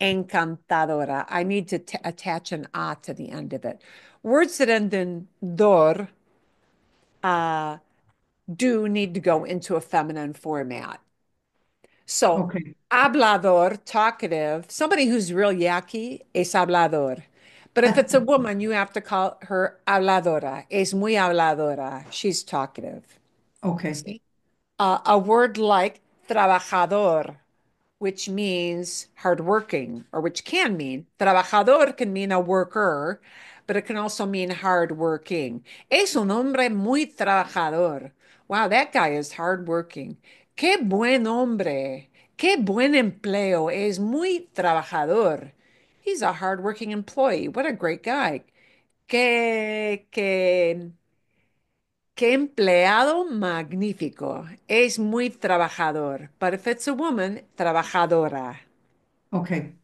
Encantadora. I need to attach an a to the end of it. Words that end in dor uh, do need to go into a feminine format. So, okay. hablador, talkative, somebody who's real yucky is hablador. But if it's a [laughs] woman, you have to call her habladora. Es muy habladora. She's talkative. Okay. Uh, a word like trabajador, which means hardworking, or which can mean trabajador can mean a worker, but it can also mean hardworking. Es un hombre muy trabajador. Wow, that guy is hardworking. Qué buen hombre. Qué buen empleo. Es muy trabajador. He's a hardworking employee. What a great guy. Qué, qué, qué empleado magnífico. Es muy trabajador. But if it's a woman, trabajadora. Okay.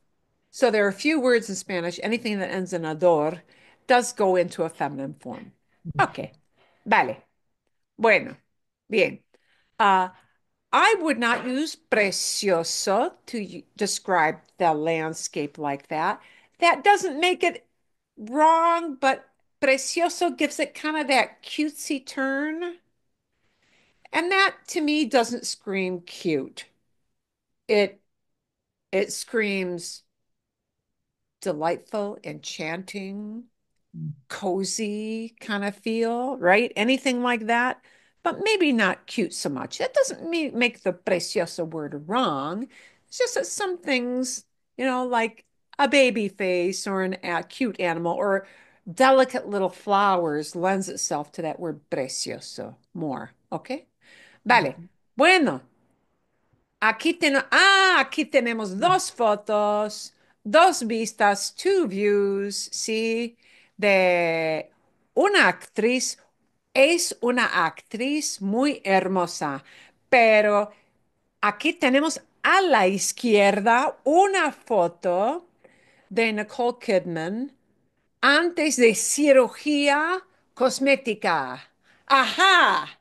So there are a few words in Spanish. Anything that ends in ador does go into a feminine form. Mm. Okay. Vale. Bueno. Bien. Uh, I would not use precioso to describe the landscape like that. That doesn't make it wrong, but precioso gives it kind of that cutesy turn. And that to me doesn't scream cute. It it screams delightful, enchanting, mm. cozy kind of feel, right? Anything like that but maybe not cute so much. That doesn't mean, make the preciosa word wrong. It's just that some things, you know, like a baby face or an, a cute animal or delicate little flowers lends itself to that word precioso more. Okay. Vale. Mm-hmm. Bueno. Aquí, ten ah, aquí tenemos dos fotos, dos vistas, two views, sí, de una actriz Es una actriz muy hermosa, pero aquí tenemos a la izquierda una foto de Nicole Kidman antes de cirugía cosmética. Ajá.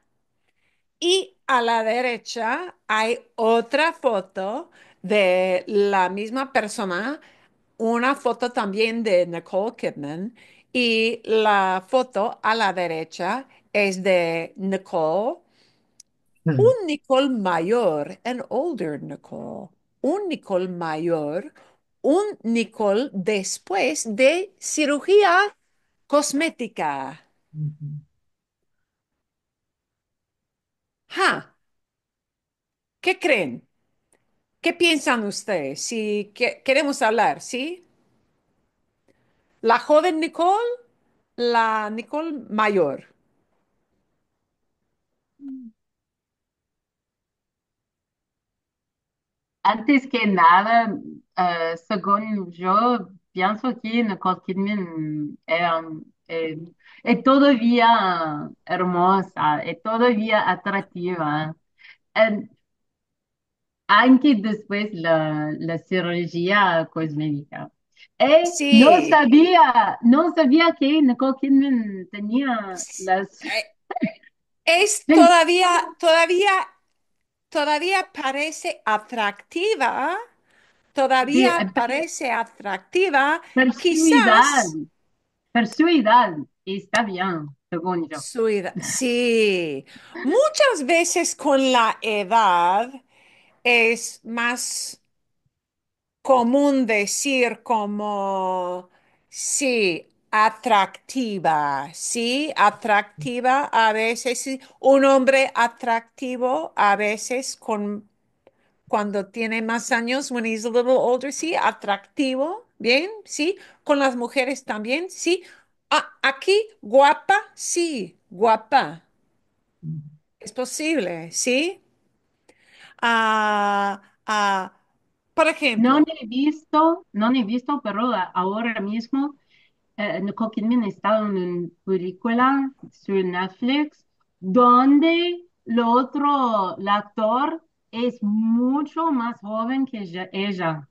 Y a la derecha hay otra foto de la misma persona, una foto también de Nicole Kidman y la foto a la derecha es de Nicole, hmm. un Nicole mayor, an older Nicole, un Nicole mayor, un Nicole después de cirugía cosmética. ¿Qué creen? ¿Qué piensan ustedes si queremos hablar, sí? ¿La joven Nicole? ¿La Nicole mayor? antes que nada, eh, según yo, pienso que Nicole Kidman era, eh, es todavía hermosa, es todavía atractiva. aunque después la, cirugía cosmética. Eh, no sabía, sabía que Nicole Kidman tenía las... Es [laughs] todavía, todavía todavía parece atractiva, todavía eh, parece atractiva, quizás... su edad, está bien, según yo. sí. Muchas veces con la edad es más común decir como, sí, atractiva, ¿sí? Atractiva a veces, sí. un hombre atractivo a veces con, cuando tiene más años, when he's a little older, sí, atractivo, ¿bien? ¿Sí? Con las mujeres también, ¿sí? aquí, guapa, sí, guapa. Es posible, ¿sí? Ah, ah, por ejemplo. No he visto, no he visto, pero ahora mismo eh, Nicole Kidman está en una película sur Netflix donde el otro, el actor, es mucho más joven que ella.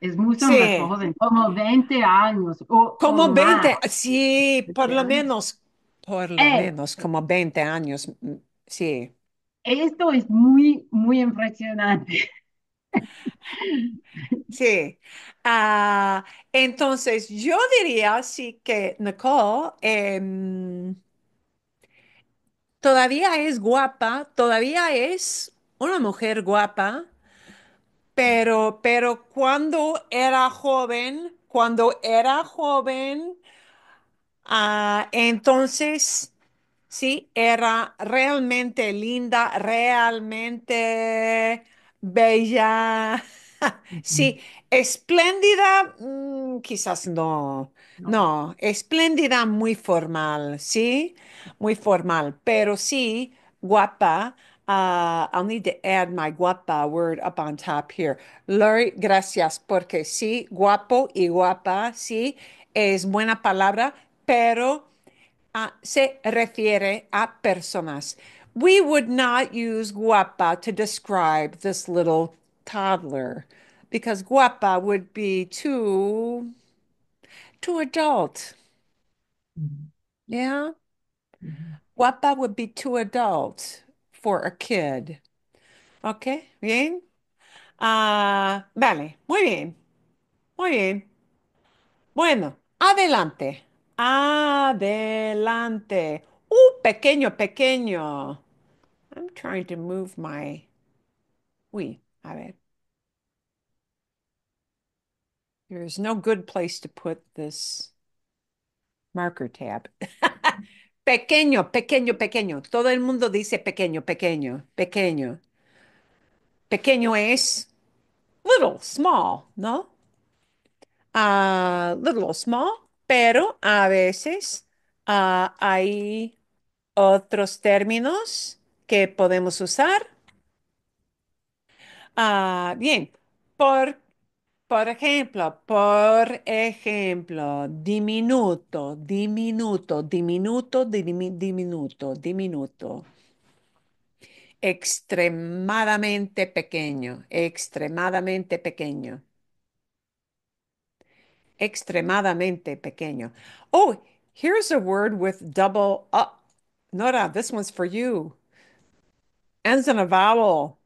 Es mucho más joven, como 20 años. O, como 20, sí, por lo menos, por lo eh. menos, como 20 años, mm, sí. Esto es muy, muy impresionante. Sí. Ah, entonces, yo diría sí que Nicole em, todavía es guapa, todavía es una mujer guapa, pero, pero cuando era joven, cuando era joven, ah, entonces, sí, era realmente linda, realmente Bella. [laughs] Sí, mm. espléndida, mm, quizás no. No. espléndida muy formal, sí, muy formal, pero sí, guapa. Ah, I'll need to add my guapa word up on top here. Lori, gracias, porque sí, guapo y guapa, sí, es buena palabra, pero ah, se refiere a personas. We would not use guapa to describe this little toddler because guapa would be too too adult. Yeah. Guapa would be too adult for a kid. Okay, bien. Uh, vale, muy bien. Muy bien. Bueno, adelante. Adelante. Oh, pequeño, pequeño. I'm trying to move my. Uy, a ver. There's no good place to put this marker tab. [laughs] pequeño, pequeño, pequeño. Todo el mundo dice pequeño, pequeño, pequeño. Pequeño es little, small, ¿no? Uh, little, small, pero a veces uh, hay Otros términos que podemos usar. Ah, bien, por, por ejemplo, por ejemplo, diminuto, diminuto, diminuto, diminuto, diminuto. Extremadamente pequeño, extremadamente pequeño, extremadamente pequeño. Oh, here's a word with double up. Nora, this one's for you. Ends in a vowel.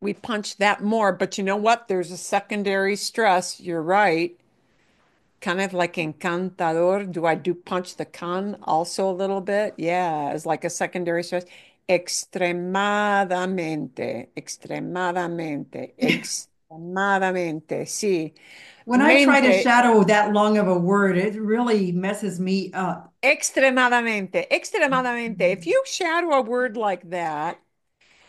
We punch that more, but you know what? There's a secondary stress. You're right. Kind of like encantador. Do I do punch the can also a little bit? Yeah, it's like a secondary stress. Extremadamente, extremadamente, [laughs] extremadamente. Sí. When I try to shadow that long of a word, it really messes me up. Extremadamente. Extremadamente. If mm-hmm. you shadow a word like that,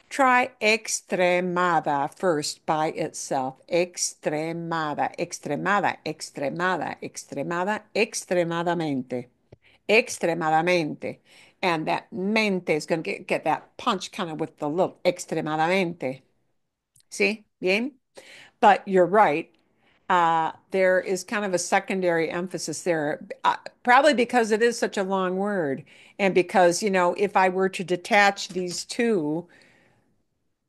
try extremada first by itself. Extremada, extremada, extremada, extremada, extremadamente. Extremadamente. And that mente is going to get, that punch kind of with the little extremadamente. See? Bien? But you're right uh, there is kind of a secondary emphasis there, uh, probably because it is such a long word. And because, you know, if I were to detach these two,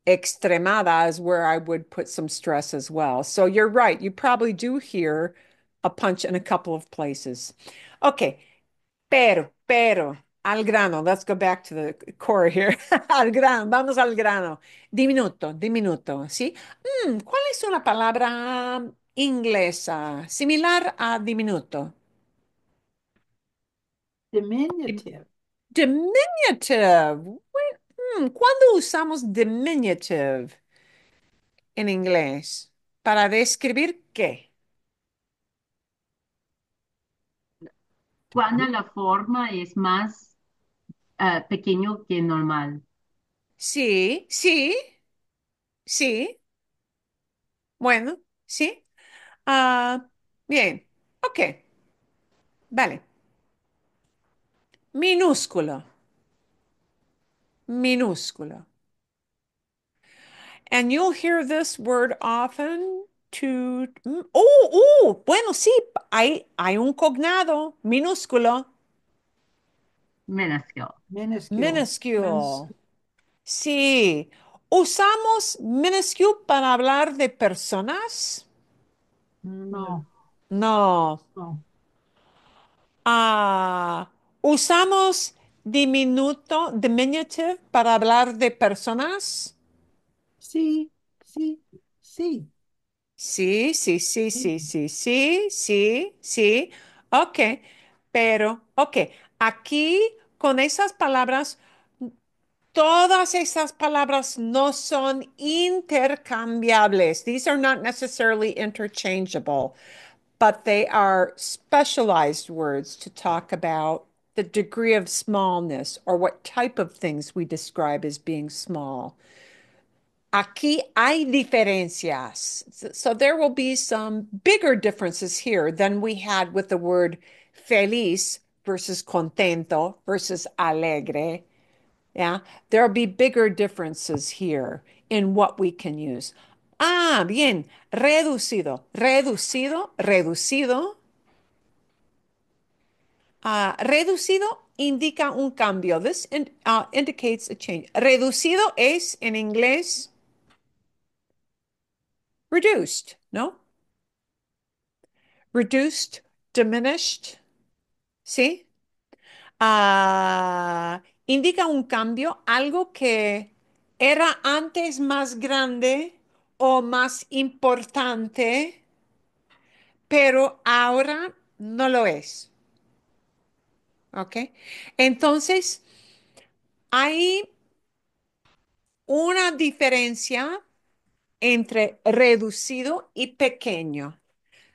extremada is where I would put some stress as well. So you're right. You probably do hear a punch in a couple of places. Okay. Pero, pero, al grano. Let's go back to the core here. [laughs] al grano. Vamos al grano. Diminuto, diminuto. ¿Sí? Mm, ¿Cuál es una palabra inglesa, similar a diminuto. Diminutive. Diminutive. Hmm, ¿Cuándo usamos diminutive en inglés? ¿Para describir qué? Cuando la forma es más eh, pequeño que normal. Sí, sí, sí. Bueno, sí. Ah, bien, ok, vale. Minúsculo, minúsculo. And you'll hear this word often to... Mm, oh, oh, bueno, sí, hay, un cognado minúsculo. Minuscule. Minuscule. Sí. Usamos minuscule para hablar de personas no. No. Ah, usamos diminuto, diminutive, para hablar de personas. Sí, sí, sí. Sí, sí, sí, sí, sí, sí, sí, sí. Ok, pero, ok, aquí con esas palabras todas esas palabras no son intercambiables. These are not necessarily interchangeable, but they are specialized words to talk about the degree of smallness or what type of things we describe as being small. Aquí hay diferencias. So there will be some bigger differences here than we had with the word feliz versus contento versus alegre yeah, there'll be bigger differences here in what we can use. Ah, bien, reducido, reducido, reducido. Uh, reducido indica un cambio. This in, uh, indicates a change. Reducido es en inglés reduced, no? Reduced, diminished, ¿sí? Uh, ah, indica un cambio, algo que era antes más grande o más importante, pero ahora no lo es. ¿Ok? Entonces, hay una diferencia entre reducido y pequeño.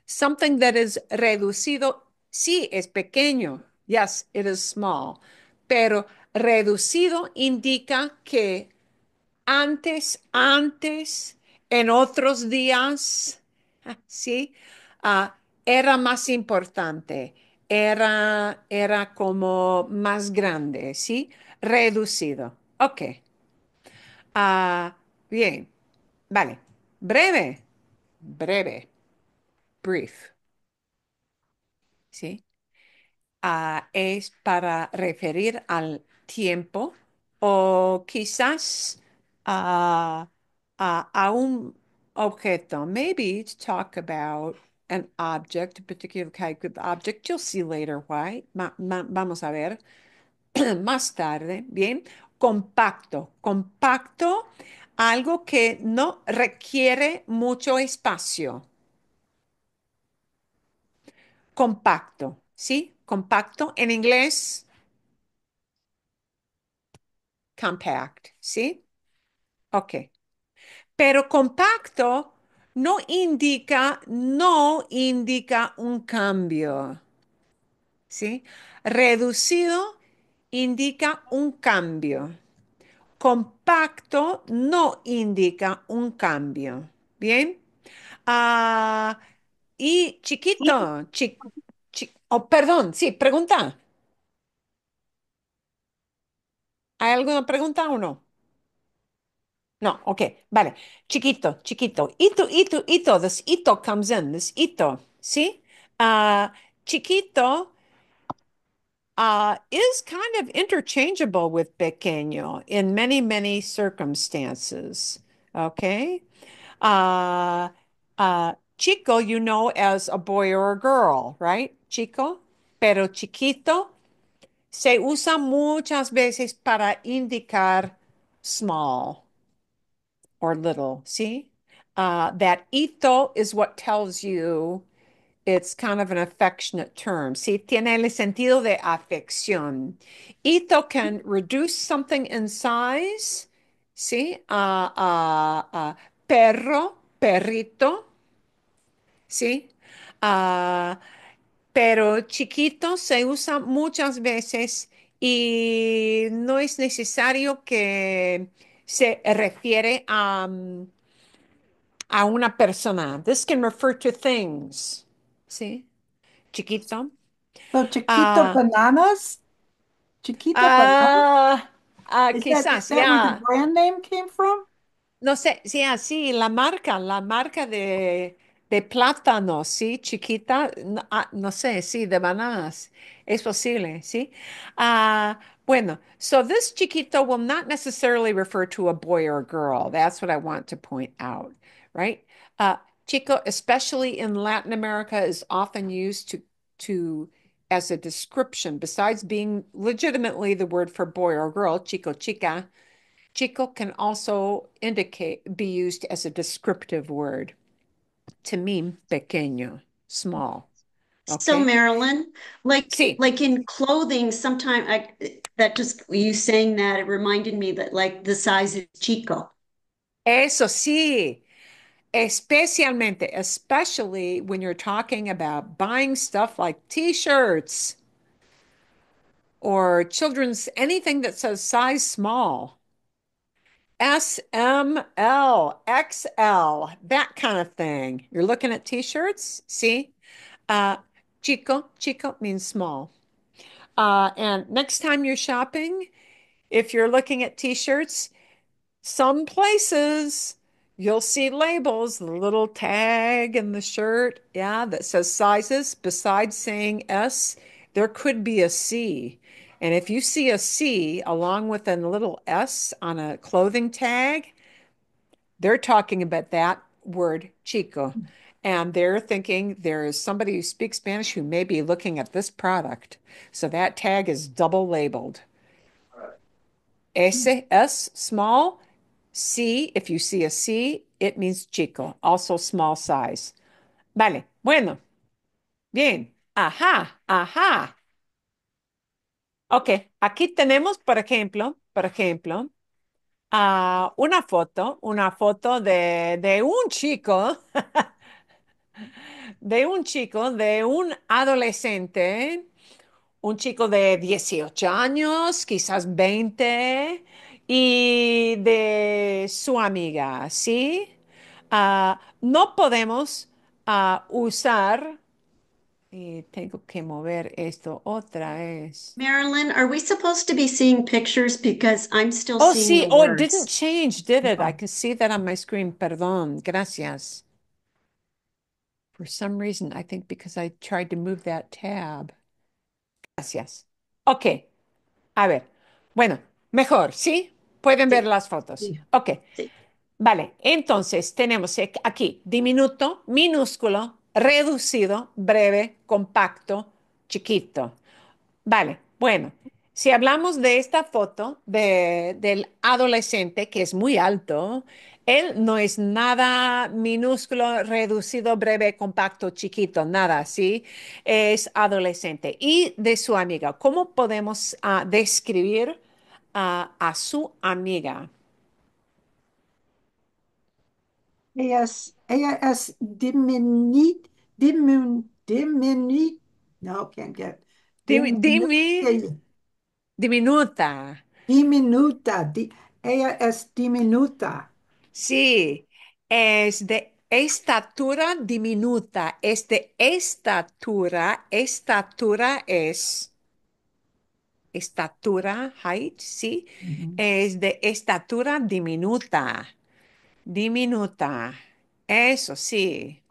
Something that is reducido sí es pequeño. Yes, it is small. Pero reducido indica que antes, antes, en otros días, [laughs] ¿sí? Ah, era más importante, era, era como más grande, ¿sí? Reducido. Ok. Ah, bien, vale. Breve, breve, brief. ¿Sí? Ah, es para referir al tiempo o quizás a un objeto. Maybe to talk about an object, a particular kind of object. You'll see later why. vamos a ver [clears throat] más tarde. Bien, compacto. Compacto, algo que no requiere mucho espacio. Compacto, ¿sí? Compacto en inglés compact, ¿sí? Ok. Pero compacto no indica, no indica un cambio, ¿sí? Reducido indica un cambio. Compacto no indica un cambio, ¿bien? Ah, y chiquito, chi, oh, perdón, sí, pregunta. ¿Hay alguna pregunta o no? No, ok, vale. Chiquito, chiquito. Ito, ito, ito. This ito comes in, this ito, ¿sí? Uh, chiquito uh, is kind of interchangeable with pequeño in many, many circumstances, okay? Uh, chico, you know as a boy or a girl, right? Chico, pero chiquito Se usa muchas veces para indicar small or little, ¿sí? Ah, that ito is what tells you it's kind of an affectionate term. ¿sí? tiene el sentido de afección. Ito can reduce something in size. ¿sí? Ah, ah, perro, perrito. A pero chiquito se usa muchas veces y no es necesario que se refiere a, mm, a una persona. This can refer to things. ¿Sí? Chiquito. So, chiquito ah. bananas? Chiquito ah, ah, bananas? quizás, that, is brand name came from? No sé, sí, así, la marca, la marca de de plátano, ¿sí? Chiquita, no, ah, no sé, sí, de bananas. Es posible, ¿sí? Ah, bueno, so this chiquito will not necessarily refer to a boy or a girl. That's what I want to point out, right? Uh, chico, especially in Latin America, is often used to, to as a description. Besides being legitimately the word for boy or girl, chico, chica, chico can also indicate be used as a descriptive word to mean pequeño, small. Okay. So Marilyn, like sí. like in clothing, sometimes I that just you saying that it reminded me that like the size is chico. Eso sí. Especialmente, especially when you're talking about buying stuff like t-shirts or children's anything that says size small. SML, XL, that kind of thing. You're looking at t shirts, see? Uh, chico, chico means small. Uh, and next time you're shopping, if you're looking at t shirts, some places you'll see labels, the little tag in the shirt, yeah, that says sizes. Besides saying S, there could be a C. And if you see a C along with a little S on a clothing tag, they're talking about that word chico. And they're thinking there is somebody who speaks Spanish who may be looking at this product. So that tag is double labeled. S, S small, C, if you see a C, it means chico, also small size. Vale, bueno, bien, Aha, aha. Ok, aquí tenemos, por ejemplo, por ejemplo, ah, una foto, una foto de, un chico, [laughs] de un chico, de un adolescente, un chico de 18 años, quizás 20, y de su amiga, ¿sí? Ah, no podemos ah, usar eh, tengo que mover esto otra vez. Marilyn, are we supposed to be seeing pictures because I'm still oh, seeing sí. Oh, it didn't change, did it? I oh. can see that on my screen. Perdón. Gracias. For some reason, I think because I tried to move that tab. Gracias. Okay. A ver. Bueno, mejor, ¿sí? Pueden ver las fotos. Okay. Vale. Entonces, tenemos e-, aquí diminuto, minúsculo, reducido, breve, compacto, chiquito. Vale, bueno, si hablamos de esta foto de, del adolescente que es muy alto, él no es nada minúsculo, reducido, breve, compacto, chiquito, nada así. Es adolescente. Y de su amiga, ¿cómo podemos ah, describir ah, a su amiga? Ella es diminut... diminut, no, can't get, diminuta. diminuta, di- ella es diminuta, Sí, es de estatura diminuta. Es de estatura. Estatura es estatura, height, sí. Es de estatura diminuta. Diminuta. Eso sí.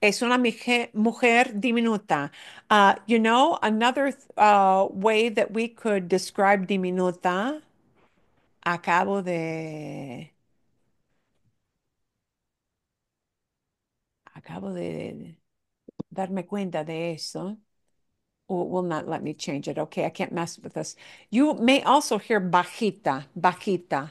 Es una mujer diminuta. Uh, you know, another uh, way that we could describe diminuta, acabo de, acabo de darme cuenta de eso. will not let me change it. Okay, I can't mess with this. You may also hear bajita, bajita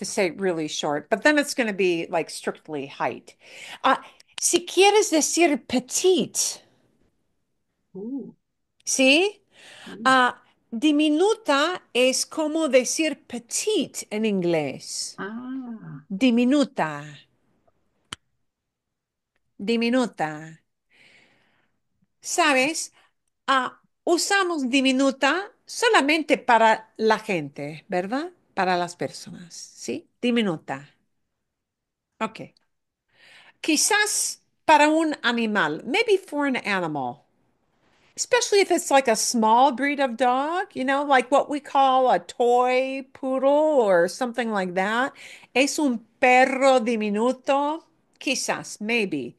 to say really short, but then it's going to be like strictly height. Ah, si quieres decir petite, ¿sí? Mm. Ah, diminuta es como decir petite en inglés. Ah. Diminuta. Diminuta. ¿Sabes? usamos diminuta solamente para la gente, ¿verdad? para las personas, ¿sí? Diminuta. Ok. Quizás para un animal, maybe for an animal, especially if it's like a small breed of dog, you know, like what we call a toy poodle or something like that. Es un perro diminuto, quizás, maybe.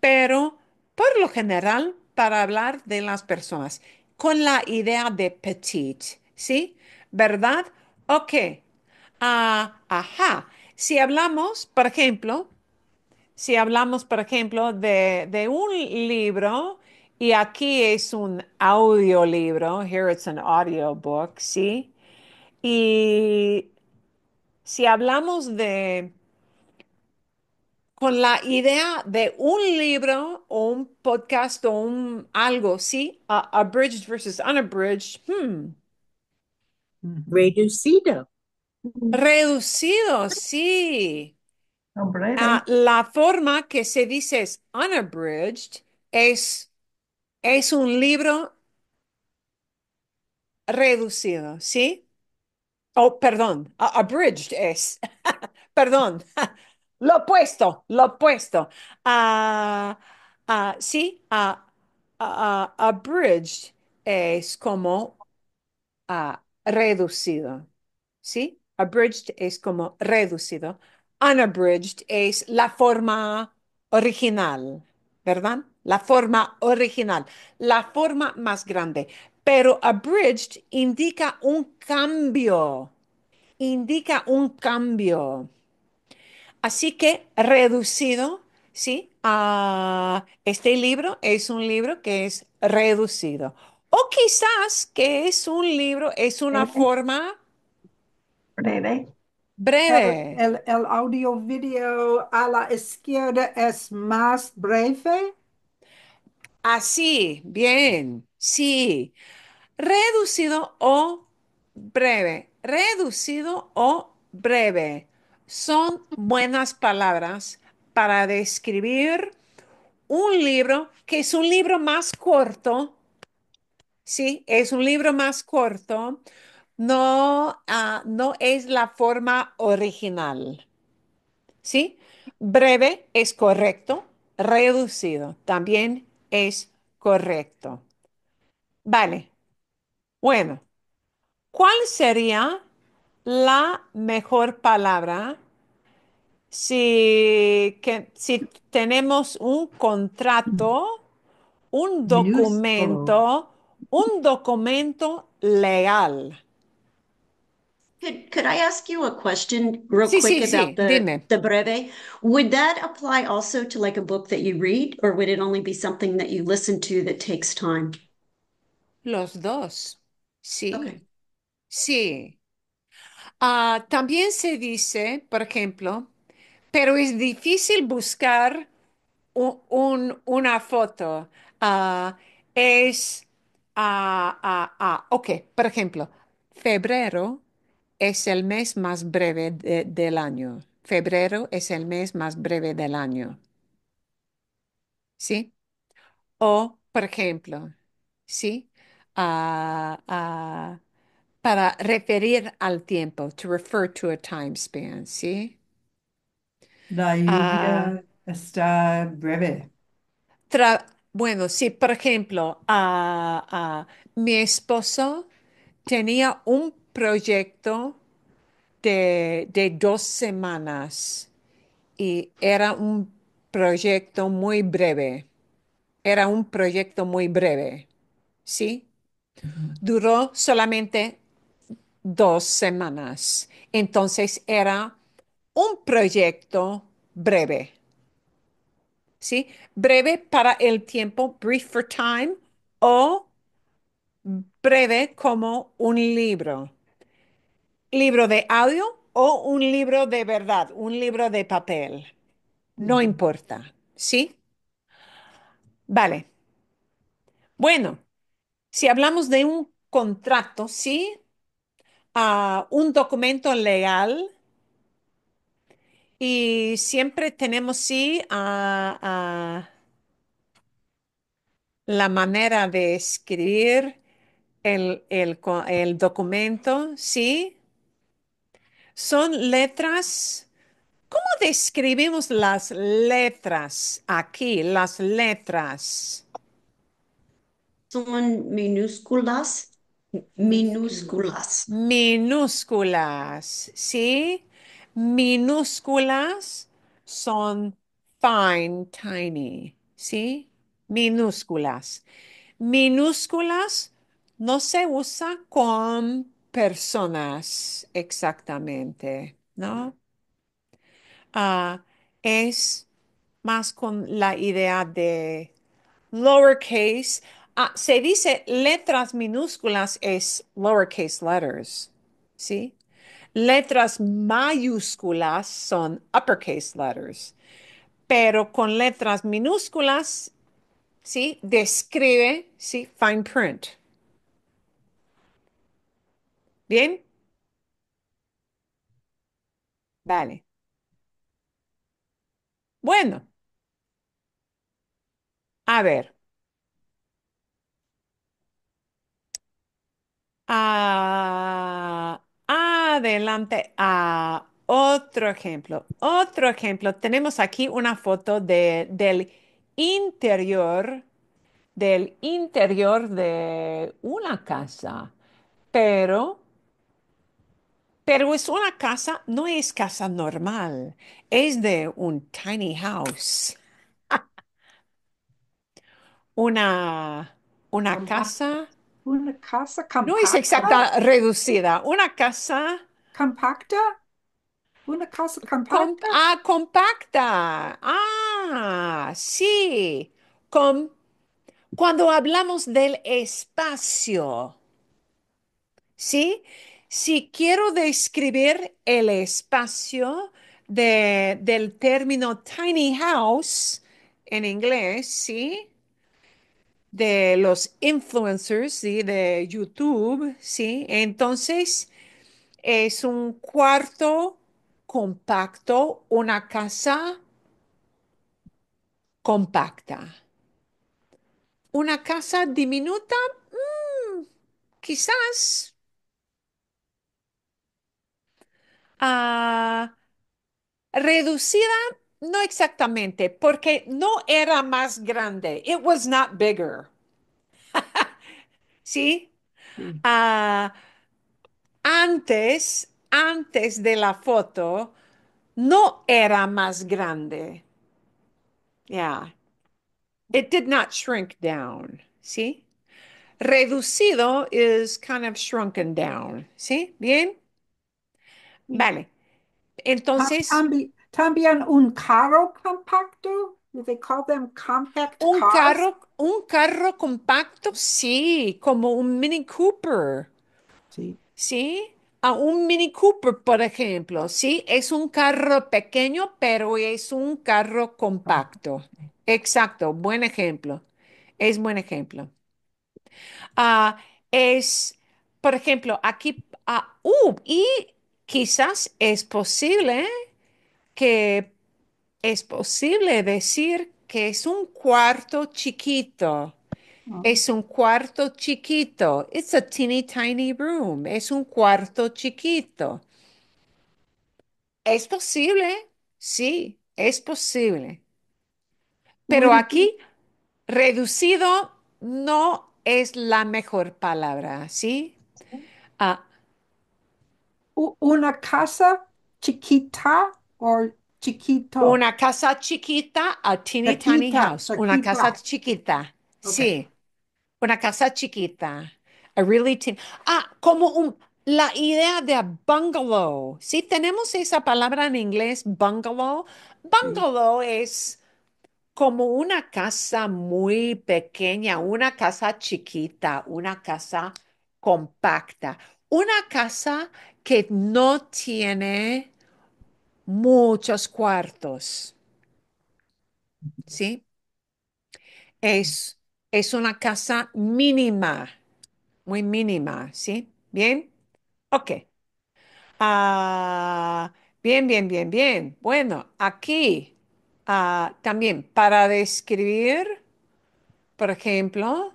Pero por lo general, para hablar de las personas, con la idea de petit, ¿sí? ¿Verdad? Ok. Ah, ajá. Si hablamos, por ejemplo, si hablamos, por ejemplo, de, un libro, y aquí es un audiolibro, here it's an audiobook, ¿sí? Y si hablamos de con la idea de un libro o un podcast o un algo, ¿sí? abridged versus unabridged, hmm. Reducido. Reducido, ah. sí. Ah, la forma que se dice es unabridged es, es un libro reducido, ¿sí? Oh, perdón, abridged es, [laughs] perdón, [laughs] lo opuesto, lo opuesto. Ah, sí, abridged es como reducido, ¿sí? Abridged es como reducido. Unabridged es la forma original, ¿verdad? La forma original, la forma más grande. Pero abridged indica un cambio, indica un cambio. Así que reducido, ¿sí? Ah, este libro es un libro que es reducido. O quizás que es un libro, es una forma breve. Breve. el, audio video a la izquierda es más breve. Así, bien, sí. Reducido o breve. Reducido o breve. Son buenas palabras para describir un libro que es un libro más corto Sí, es un libro más corto. Ah, no, es la forma original. ¿Sí? Breve es correcto. Reducido también es correcto. Vale. Bueno, ¿cuál sería la mejor palabra si tenemos un contrato, un documento? un documento legal. Could, could I ask you a question real quick about The, the breve? Would that apply also to like a book that you read, or would it only be something that you listen to that takes time? Los dos. Sí. Okay. Sí. Ah, también se dice, por ejemplo, pero es difícil buscar un, una foto. Ah, es Ah, ok. Por ejemplo, febrero es el mes más breve del año. Febrero es el mes más breve del año, ¿sí? O, por ejemplo, ¿sí? para referir al tiempo, to refer to a time span, ¿sí? La idea ah. está breve. Bueno, sí, por ejemplo, mi esposo tenía un proyecto de, dos semanas y era un proyecto muy breve. Era un proyecto muy breve, ¿sí? Duró solamente dos semanas. Entonces era un proyecto breve. ¿sí? Breve para el tiempo, brief for time, o breve como un libro. Libro de audio o un libro de verdad, un libro de papel. No importa, ¿sí? Vale. Bueno, si hablamos de un contrato, ¿sí? a ah, un documento legal y siempre tenemos, sí, a- la manera de escribir el, el documento, sí. Son letras. ¿Cómo describimos las letras aquí? Las letras. Son minúsculas, minúsculas. Minúsculas, ¿sí? minúsculas son fine, tiny, ¿sí? Minúsculas. Minúsculas no se usa con personas exactamente, ¿no? Ah, es más con la idea de lowercase. Ah, se dice letras minúsculas es lowercase letters, ¿sí? Letras mayúsculas son uppercase letters, pero con letras minúsculas, ¿sí? Describe, ¿sí? Fine print. ¿Bien? Vale. Bueno. A ver. Ah, Adelante a otro ejemplo. Otro ejemplo, tenemos aquí una foto de, del interior, del interior de una casa, pero, pero es una casa, no es casa normal, es de un tiny house. [laughs] Una, una casa una casa compacta. No es exacta reducida, una casa compacta. Una casa compacta. ah, compacta. Ah, sí. cuando hablamos del espacio, ¿sí? Si quiero describir el espacio del término tiny house en inglés, ¿sí? de los influencers ¿sí? de YouTube, ¿sí? Entonces, es un cuarto compacto, una casa compacta. Una casa diminuta, mm, quizás. Ah, reducida, no exactamente, porque no era más grande. It was not bigger. [laughs] ¿Sí? Mm. Ah, antes, antes de la foto, no era más grande. Yeah. It did not shrink down. ¿Sí? Reducido is kind of shrunken down. ¿Sí? ¿Bien? Mm. Vale. Entonces. También un carro compacto. They call them compact un carro, un carro compacto, sí, como un Mini Cooper. Sí. Sí, a un Mini Cooper, por ejemplo, sí, es un carro pequeño, pero es un carro compacto. Exacto, buen ejemplo. Es buen ejemplo. Ah, es, por ejemplo, aquí, ah, uh, y quizás es posible que es posible decir que es un cuarto chiquito. Ah. Es un cuarto chiquito. It's a teeny tiny room. Es un cuarto chiquito. ¿Es posible? Sí, es posible. Pero aquí, reducido no es la mejor palabra, ¿sí? Ah. Una casa chiquita or chiquito. Una casa chiquita, a teeny tiny house. Una casa chiquita. Sí. Una casa chiquita. A really teeny... Ah, como un, la idea de bungalow. Si tenemos esa palabra en inglés, bungalow. Bungalow es como una casa muy pequeña, una casa chiquita, una casa compacta, una casa que no tiene muchos cuartos. ¿Sí? Es, una casa mínima, muy mínima, ¿sí? ¿Bien? Ok. Ah, bien, bien, bien, bien. Bueno, aquí ah, también para describir, por ejemplo,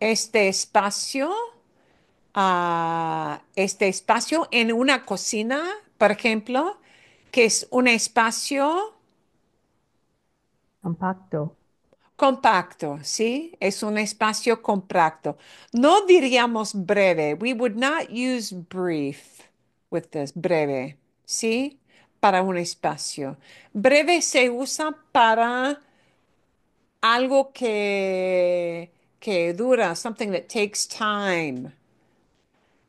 este espacio, ah, este espacio en una cocina, por ejemplo, que es un espacio compacto. Compacto, ¿sí? Es un espacio compacto. No diríamos breve. We would not use brief with this, breve, ¿sí? Para un espacio. Breve se usa para algo que, que dura, something that takes time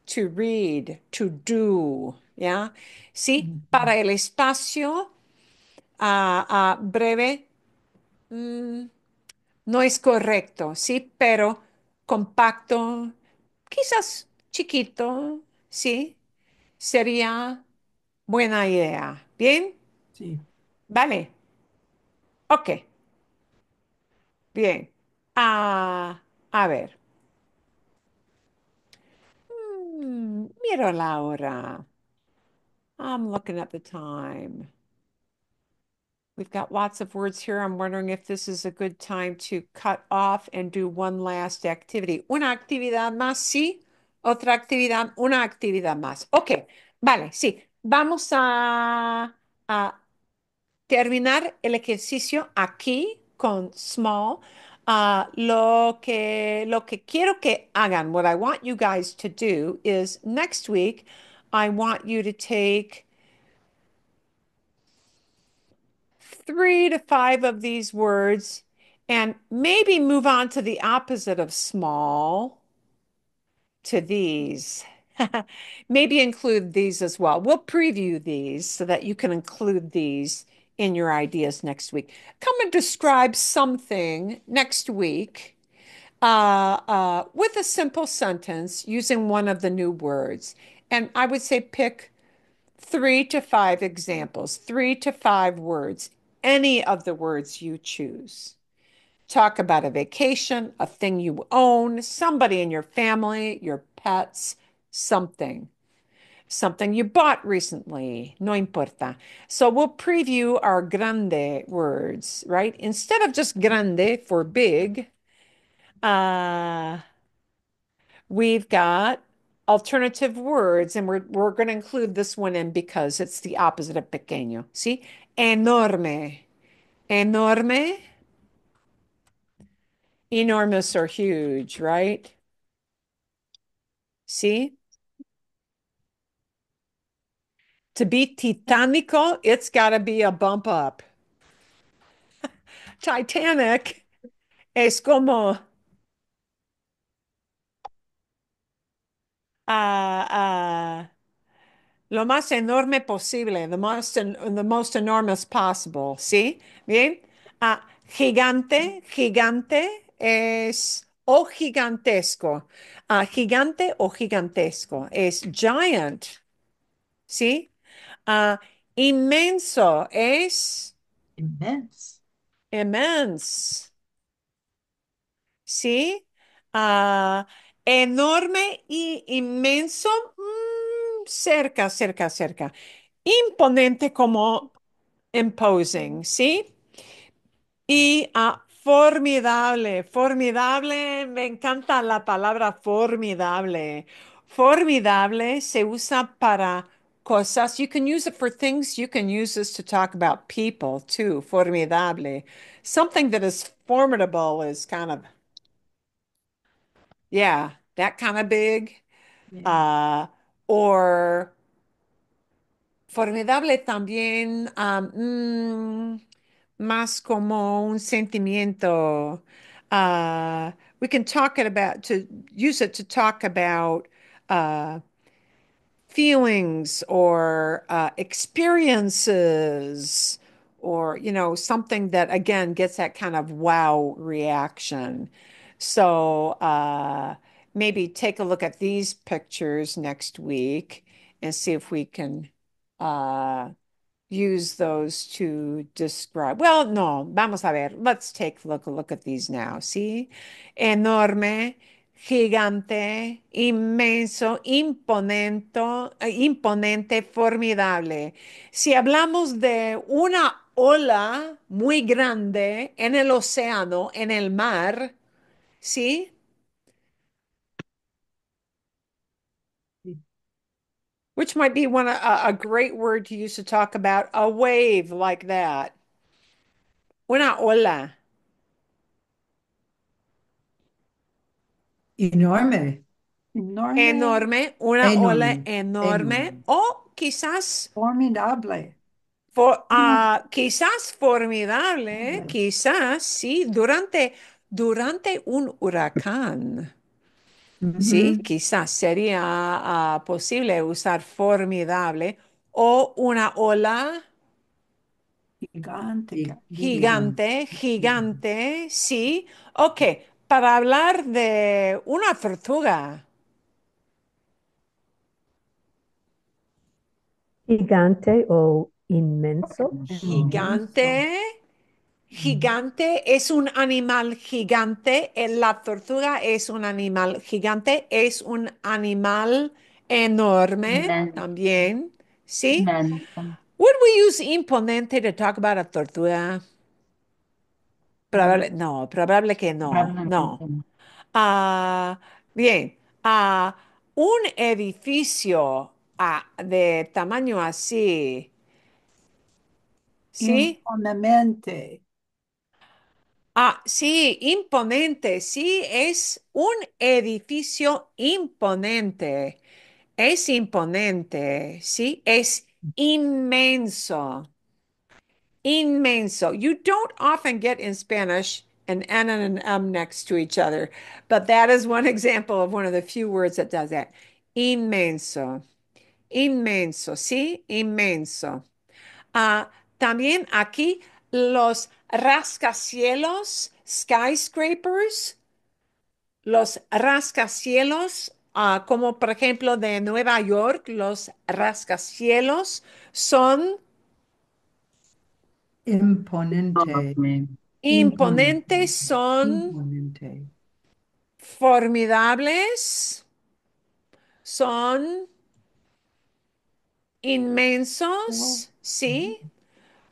to read, to do. ¿ya? Sí, mm, para el espacio a ah, ah, breve mm, no es correcto, sí, pero compacto, quizás chiquito, sí, sería buena idea. ¿Bien? Sí. Vale. Ok. Bien. Ah, a ver. Mm, miro la hora. I'm looking at the time. We've got lots of words here. I'm wondering if this is a good time to cut off and do one last activity. Una actividad más, sí. Otra actividad, una actividad más. Ok, vale, sí. Vamos a, a terminar el ejercicio aquí con small. Uh, lo, que, lo que quiero que hagan, what I want you guys to do is next week, I want you to take three to five of these words and maybe move on to the opposite of small to these. [laughs] maybe include these as well. We'll preview these so that you can include these in your ideas next week. Come and describe something next week uh, uh, with a simple sentence using one of the new words. And I would say pick three to five examples, three to five words, any of the words you choose. Talk about a vacation, a thing you own, somebody in your family, your pets, something. Something you bought recently, no importa. So we'll preview our grande words, right? Instead of just grande for big, uh, we've got alternative words, and we're, we're going to include this one in because it's the opposite of pequeño. See? Enorme. Enorme. Enormous or huge, right? See? To be titanico, it's got to be a bump up. [laughs] Titanic es como a, lo más enorme posible, the most, the most enormous possible, ¿sí? Bien. a gigante, gigante es o gigantesco. a gigante o gigantesco es giant, ¿sí? a inmenso es... Immense. Immense. ¿Sí? enorme y inmenso, mm, cerca, cerca, cerca. Imponente como imposing, ¿sí? Y ah, formidable, formidable, me encanta la palabra formidable. Formidable se usa para cosas. You can use it for things. You can use this to talk about people too. Formidable. Something that is formidable is kind of Yeah, that kind of big. Yeah. Uh, or formidable también, um, mm, más como un sentimiento. Uh, we can talk it about, to use it to talk about uh, feelings or uh, experiences or, you know, something that again gets that kind of wow reaction. So uh, maybe take a look at these pictures next week and see if we can uh, use those to describe. Well, no, vamos a ver. Let's take a look, a look at these now. See? Enorme, gigante, inmenso, imponente, imponente, formidable. Si hablamos de una ola muy grande en el océano, en el mar, ¿Sí? Which might be one a, a great word to use to talk about a wave like that. Una ola. Enorme. Enorme. Enorme. Una ola Enorme. enorme. O quizás Formidable. For, ah, quizás formidable, quizás sí, durante durante un huracán, ¿sí? quizás sería ah, posible usar formidable o una ola gigante, gigante, gigante, sí. Ok, para hablar de una tortuga. Gigante o inmenso. Gigante gigante es un animal gigante, la tortuga es un animal gigante, es un animal enorme también, ¿sí? Would we use imponente to talk about a tortuga? Probable, no, probable que no, no. Ah, bien, A ah, un edificio ah, de tamaño así, ¿sí? Imponente. Ah, sí, imponente, sí, es un edificio imponente, es imponente, sí, es inmenso, inmenso. You don't often get in Spanish an N and an M um, next to each other, but that is one [laughs] example of one of the few words that does that. Inmenso, inmenso, sí, inmenso. Ah, también aquí. los rascacielos, skyscrapers, los rascacielos, ah, como por ejemplo de Nueva York, los rascacielos son imponentes, Imponentes son formidables, son inmensos, oh. ¿sí?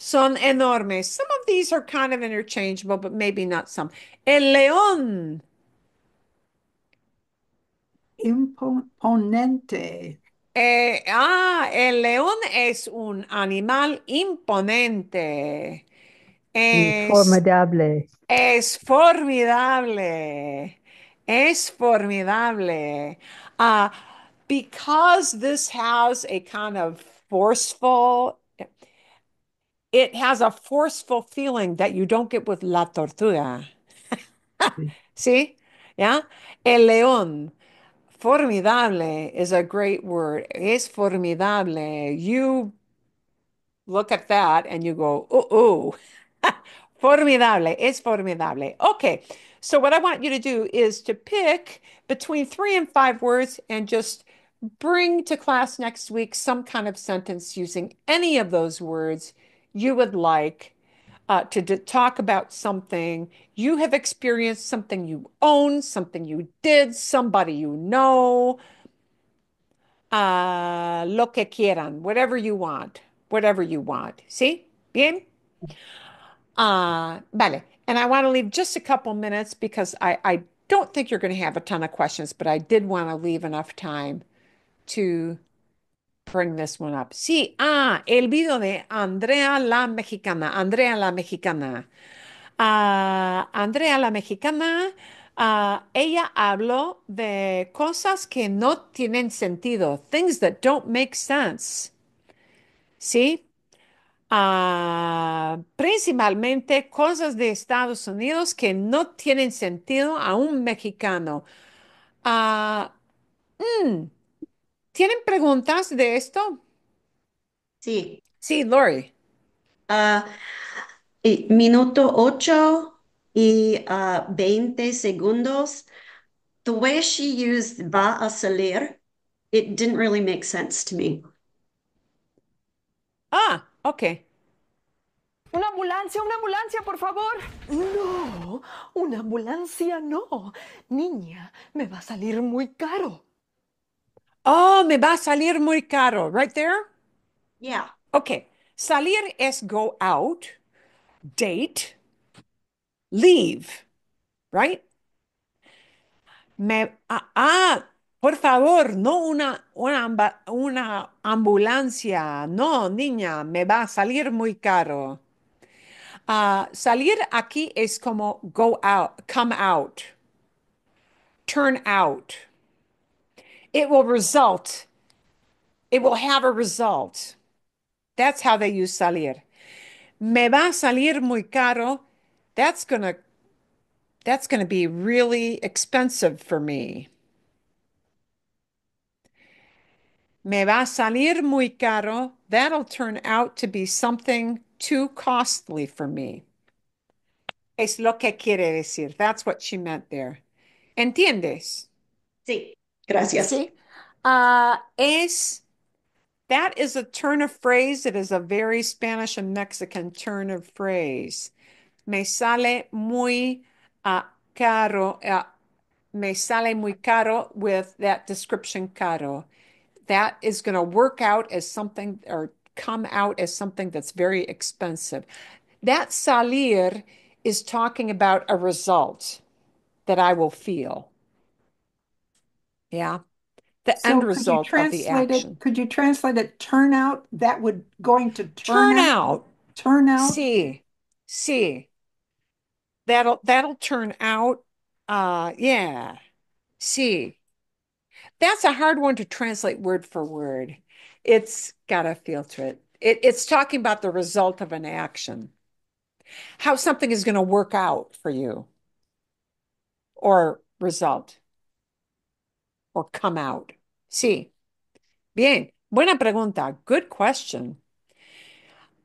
son enormes. Some of these are kind of interchangeable, but maybe not some. El león. Imponente. Eh, ah, el león es un animal imponente. Es, formidable. Es formidable. Es formidable. Uh, because this has a kind of forceful it has a forceful feeling that you don't get with La Tortuga. Mm. [laughs] See? Yeah? El león. Formidable is a great word. Es formidable. You look at that and you go, oh, oh. [laughs] formidable. Es formidable. Okay. So, what I want you to do is to pick between three and five words and just bring to class next week some kind of sentence using any of those words you would like uh, to, talk about something you have experienced, something you own, something you did, somebody you know, uh, lo que quieran, whatever you want, whatever you want. See? Bien? Uh, vale. And I want to leave just a couple minutes because I, I don't think you're going to have a ton of questions, but I did want to leave enough time to bring this one up. Sí, ah, el video de Andrea la Mexicana, Andrea la Mexicana. Ah, Andrea la Mexicana, ah, ella habló de cosas que no tienen sentido, things that don't make sense. Sí, ah, principalmente cosas de Estados Unidos que no tienen sentido a un mexicano. Ah, mm, ¿Tienen preguntas de esto? Sí. Sí, Lori. Ah, minuto ocho y ah, veinte 20 segundos. The way she used va a salir, it didn't really make sense to me. Ah, ok. Una ambulancia, una ambulancia, por favor. No, una ambulancia no. Niña, me va a salir muy caro. Oh, me va a salir muy caro, right there? Yeah. Okay. Salir es go out, date, leave, right? Me, ah, ah por favor, no una, una, ambulancia. No, niña, me va a salir muy caro. Ah, salir aquí es como go out, come out, turn out. it will result. It will have a result. That's how they use salir. Me va a salir muy caro. That's gonna that's gonna be really expensive for me. Me va a salir muy caro. That'll turn out to be something too costly for me. Es lo que quiere decir. That's what she meant there. ¿Entiendes? Sí. Gracias. Sí. Uh, es. That is a turn of phrase It is a very Spanish and Mexican turn of phrase. Me sale muy uh, caro. Uh, me sale muy caro with that description caro. That is going to work out as something or come out as something that's very expensive. That salir is talking about a result that I will feel. Yeah. The so end result of the action. It, could you translate it turnout? That would going to turn, turn out. Turn out. See. See. That'll that'll turn out. Uh yeah. See. That's a hard one to translate word for word. It's gotta feel it. it it's talking about the result of an action. How something is going to work out for you or result. or come out? Sí. Bien, buena pregunta. Good question.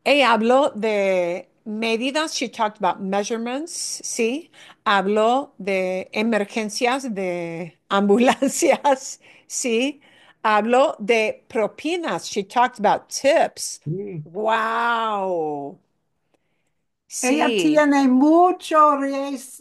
Ella habló de medidas, she talked about measurements, sí. Habló de emergencias, de [laughs] ambulancias, sí. Habló de propinas, she talked about tips. Mm. Wow. Sí. Ella tiene mucho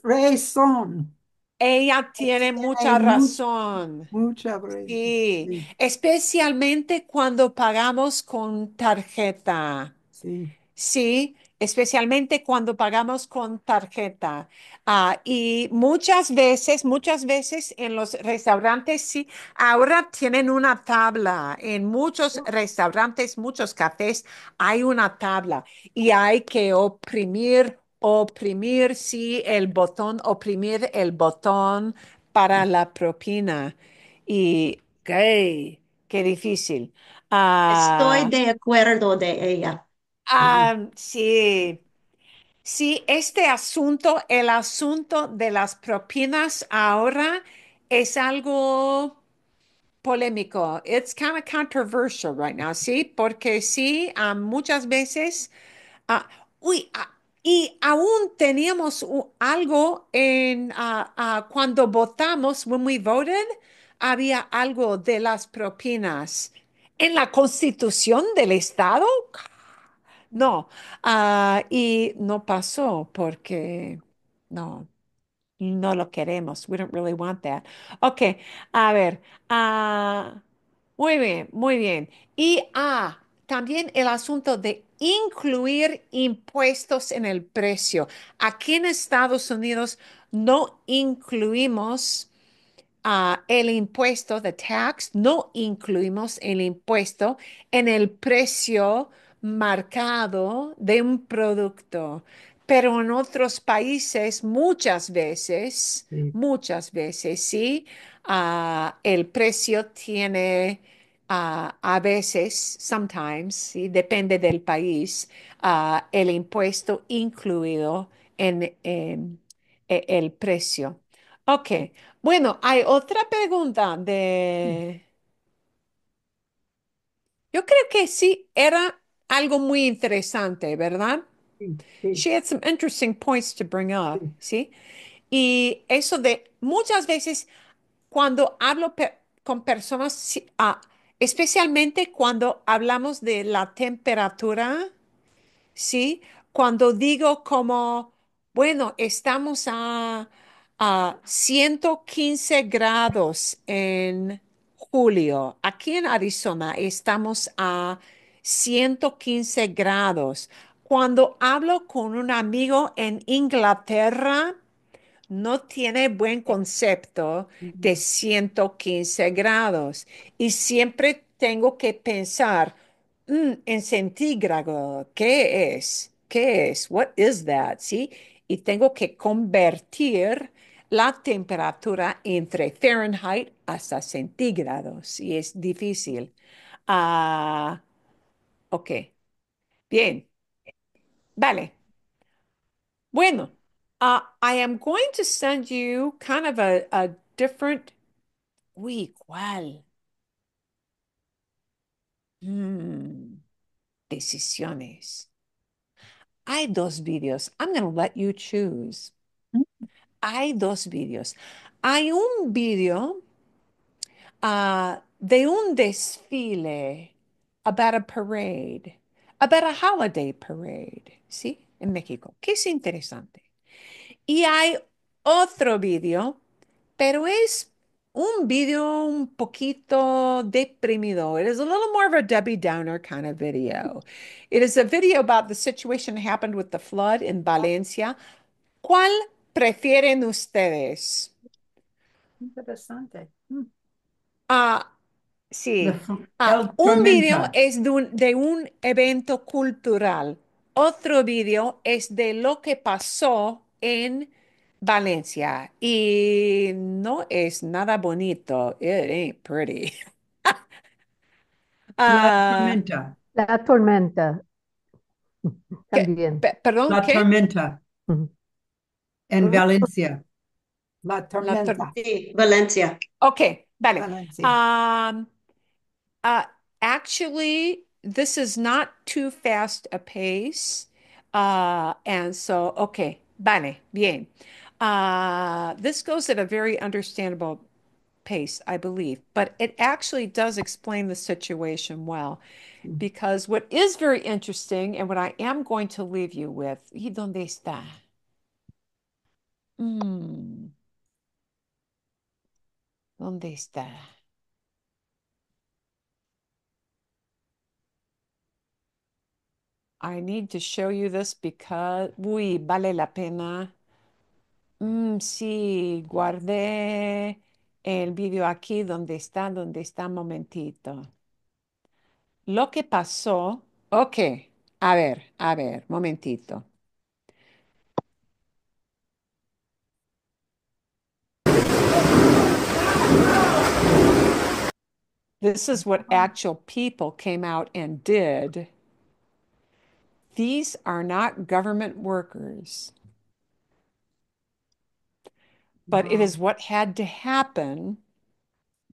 razón. Ella tiene mucha razón. Mucha razón. Sí. especialmente cuando pagamos con tarjeta. Sí. Sí, especialmente cuando pagamos con tarjeta. Ah, y muchas veces, muchas veces en los restaurantes, sí, ahora tienen una tabla. En muchos restaurantes, muchos cafés, hay una tabla y hay que oprimir oprimir, sí, el botón, oprimir el botón para la propina. Y, okay, qué difícil. Estoy ah. de acuerdo de ella. Ah, sí. Sí, este asunto, el asunto de las propinas ahora es algo polémico. It's kind of controversial right now, ¿sí? Porque sí, ah, muchas veces, uy, y aún teníamos algo en uh, cuando votamos, when we voted, había algo de las propinas. En la constitución del Estado, no. Ah, y no pasó porque no, no lo queremos. We don't really want that. Ok, a ver. Ah, muy bien, muy bien. Y A. Ah, también el asunto de incluir impuestos en el precio. Aquí en Estados Unidos no incluimos ah, el impuesto, de tax, no incluimos el impuesto en el precio marcado de un producto. Pero en otros países muchas veces, muchas veces, sí, ah, el precio tiene Ah, a veces, sometimes, depende del país, ah, el impuesto incluido en, e, el precio. Ok, bueno, hay otra pregunta de... Yo creo que sí, era algo muy interesante, ¿verdad? She had some interesting points to bring up, ¿sí? Y eso de muchas veces cuando hablo con personas... Ah, especialmente cuando hablamos de la temperatura, ¿sí? Cuando digo como, bueno, estamos a, a 115 grados en julio. Aquí en Arizona estamos a 115 grados. Cuando hablo con un amigo en Inglaterra, no tiene buen concepto de 115 grados y siempre tengo que pensar, mm, en centígrado, ¿qué es? ¿Qué es? What is that? ¿Sí? Y tengo que convertir la temperatura entre Fahrenheit hasta centígrados y es difícil. Ah, ok. Bien. Vale. Bueno. Uh, I am going to send you kind of a, a different. ¿cuál? Hmm, decisiones. Hay dos videos. I'm going to let you choose. Mm-hmm. Hay dos videos. Hay un video uh, de un desfile about a parade, about a holiday parade, ¿sí? En México. Que es interesante. Y hay otro video, pero es un video un poquito deprimido. It is a little more of a Debbie Downer kind of video. It is a video about the situation happened with the flood in Valencia. ¿Cuál prefieren ustedes? Interesante. Ah, sí. Ah, un video es de un, de un evento cultural. Otro video es de lo que pasó en Valencia y no es nada bonito. It ain't pretty. [laughs] La Ah, tormenta, La tormenta. ¿qué? También. perdón, la ¿qué? tormenta Ujú. en Valencia. La La tor- tormenta, Sí, Valencia. ok, vale. Valencia. Um, Uh, actually, this is not too fast a pace. Uh, and so, okay, Vale, bien. Uh, this goes at a very understandable pace, I believe, but it actually does explain the situation well. Mm. Because what is very interesting and what I am going to leave you with, ¿y dónde está? Mm. ¿Dónde está? I need to show you this because, uy, vale la pena. Mm, sí, guardé el video aquí donde está, donde está, momentito. Lo que pasó, ok, a ver, a ver, momentito. This is what actual people came out and did these are not government workers. But wow. it is what had to happen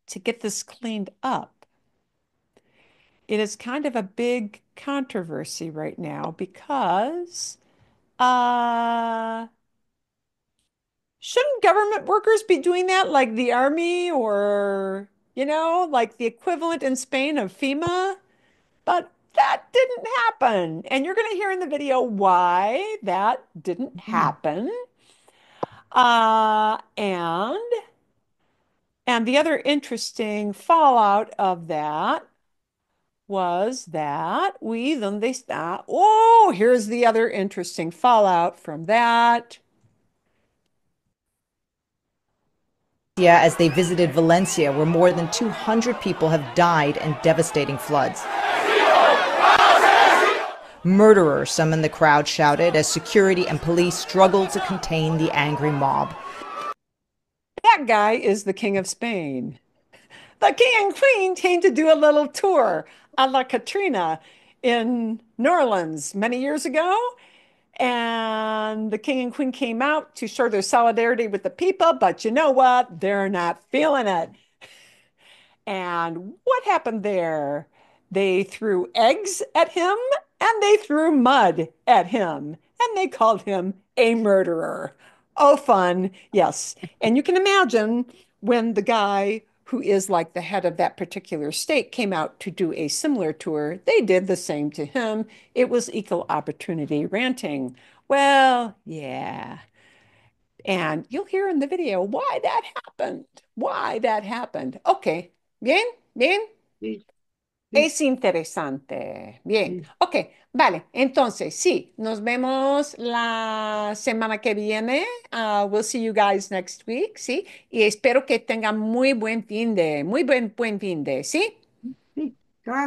to get this cleaned up. It is kind of a big controversy right now because uh, shouldn't government workers be doing that like the army or, you know, like the equivalent in Spain of FEMA? But that didn't happen. And you're going to hear in the video why that didn't mm-hmm. happen. Uh, and and the other interesting fallout of that was that we then they stop. Oh, here's the other interesting fallout from that. Yeah, as they visited Valencia, where more than 200 people have died in devastating floods. Murderer, some in the crowd shouted as security and police struggled to contain the angry mob. That guy is the King of Spain. The King and Queen came to do a little tour a la Katrina in New Orleans many years ago. And the King and Queen came out to show their solidarity with the people, but you know what? They're not feeling it. And what happened there? They threw eggs at him and they threw mud at him and they called him a murderer. Oh, fun. Yes. And you can imagine when the guy who is like the head of that particular state came out to do a similar tour, they did the same to him. It was equal opportunity ranting. Well, yeah. And you'll hear in the video why that happened. Why that happened. Okay. Bien, bien. Es interesante. Bien. Ok, vale. Entonces, sí, nos vemos la semana que viene. Uh, we'll see you guys next week, ¿sí? Y espero que tengan muy buen fin de, muy buen, buen fin de, ¿sí? Sí, gracias.